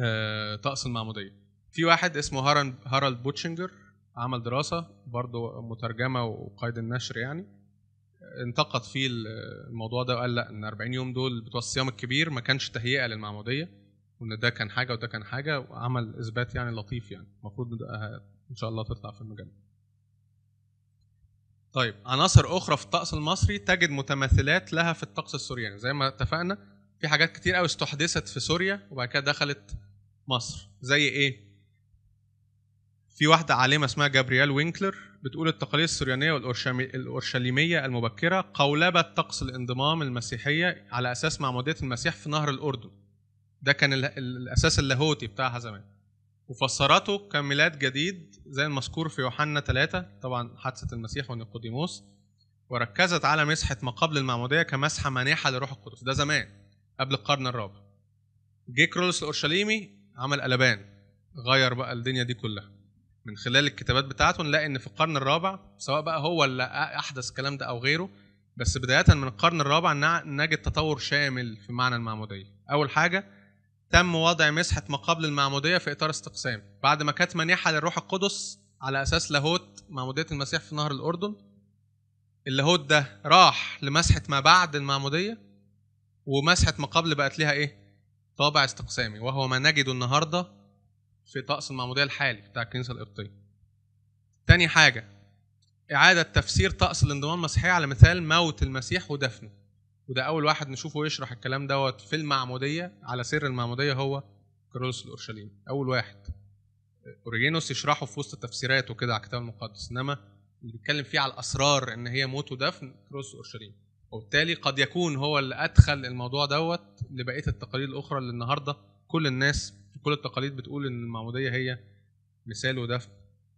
آه، طقس المعموديه في واحد اسمه هارن هارالد بوتشنجر عمل دراسه برضه مترجمه وقيد النشر يعني انتقد فيه الموضوع ده وقال لا ان 40 يوم دول بتوع الصيام الكبير ما كانش تهيئه للمعموديه وان ده كان حاجه وده كان حاجه وعمل اثبات يعني لطيف يعني المفروض ان آه، شاء الله تطلع في المجله طيب عناصر اخرى في الطقس المصري تجد متماثلات لها في الطقس السوري يعني زي ما اتفقنا في حاجات كتير قوي استحدثت في سوريا وبعد كده دخلت مصر زي ايه في واحدة عالمة اسمها جابرييل وينكلر بتقول التقاليد السريانية والأورشليمية المبكرة قولبة طقس الانضمام المسيحية على أساس معمودية المسيح في نهر الأردن ده كان الأساس اللاهوتي بتاعها زمان وفسرته كميلاد جديد زي المذكور في يوحنا ثلاثة طبعا حادثة المسيح ونيقوديموس وركزت على مسحة ما قبل المعمودية كمسحة مانحة للروح القدس ده زمان قبل القرن الرابع جه كرولس الاورشليمي عمل قلبان غير بقى الدنيا دي كلها من خلال الكتابات بتاعته نلاقي ان في القرن الرابع سواء بقى هو اللي احدث الكلام ده او غيره بس بدايه من القرن الرابع نجد تطور شامل في معنى المعموديه اول حاجه تم وضع مسحه ما قبل المعموديه في اطار استقسام بعد ما كانت منيحه للروح القدس على اساس لاهوت معموديه المسيح في نهر الاردن اللاهوت ده راح لمسحه ما بعد المعموديه ومسحة ما قبل بقت لها ايه؟ طابع استقسامي وهو ما نجده النهارده في طقس المعمودية الحالي بتاع الكنيسة القبطية. تاني حاجة إعادة تفسير طقس الانضمام المسيحية على مثال موت المسيح ودفنه. وده أول واحد نشوفه يشرح الكلام دوت في المعمودية على سر المعمودية هو كارولوس الأورشليم أول واحد. اوريجينوس يشرحه في وسط تفسيراته كده على الكتاب المقدس، إنما اللي بيتكلم فيه على الأسرار إن هي موت ودفن كارولوس الأورشليم وبالتالي قد يكون هو اللي ادخل الموضوع دوت لبقيه التقاليد الاخرى اللي النهارده كل الناس كل التقاليد بتقول ان المعموديه هي مثال ودفن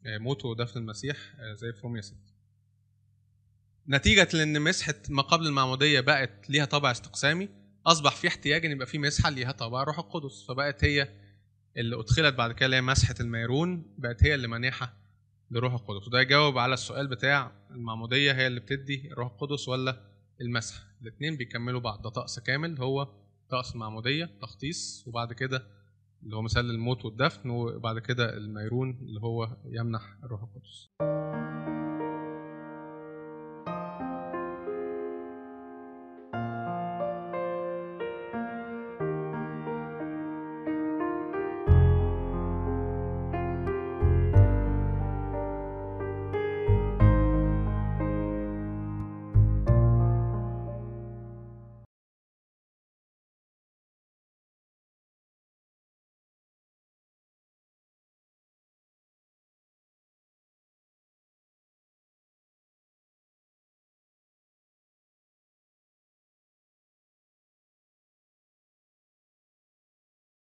آه، موت ودفن المسيح آه، زي فروم يا ست. نتيجة لأن مسحة ما قبل المعمودية بقت ليها طابع استقسامي أصبح في احتياج إن يبقى في مسحة ليها طابع روح القدس فبقت هي اللي أدخلت بعد كده اللي هي مسحة الميرون بقت هي اللي مانحة لروح القدس وده يجاوب على السؤال بتاع المعمودية هي اللي بتدي الروح القدس ولا المسح الاثنين بيكملوا بعض ده طقس كامل هو طقس المعموديه تخطيص وبعد كده اللي هو مثال الموت والدفن وبعد كده الميرون اللي هو يمنح الروح القدس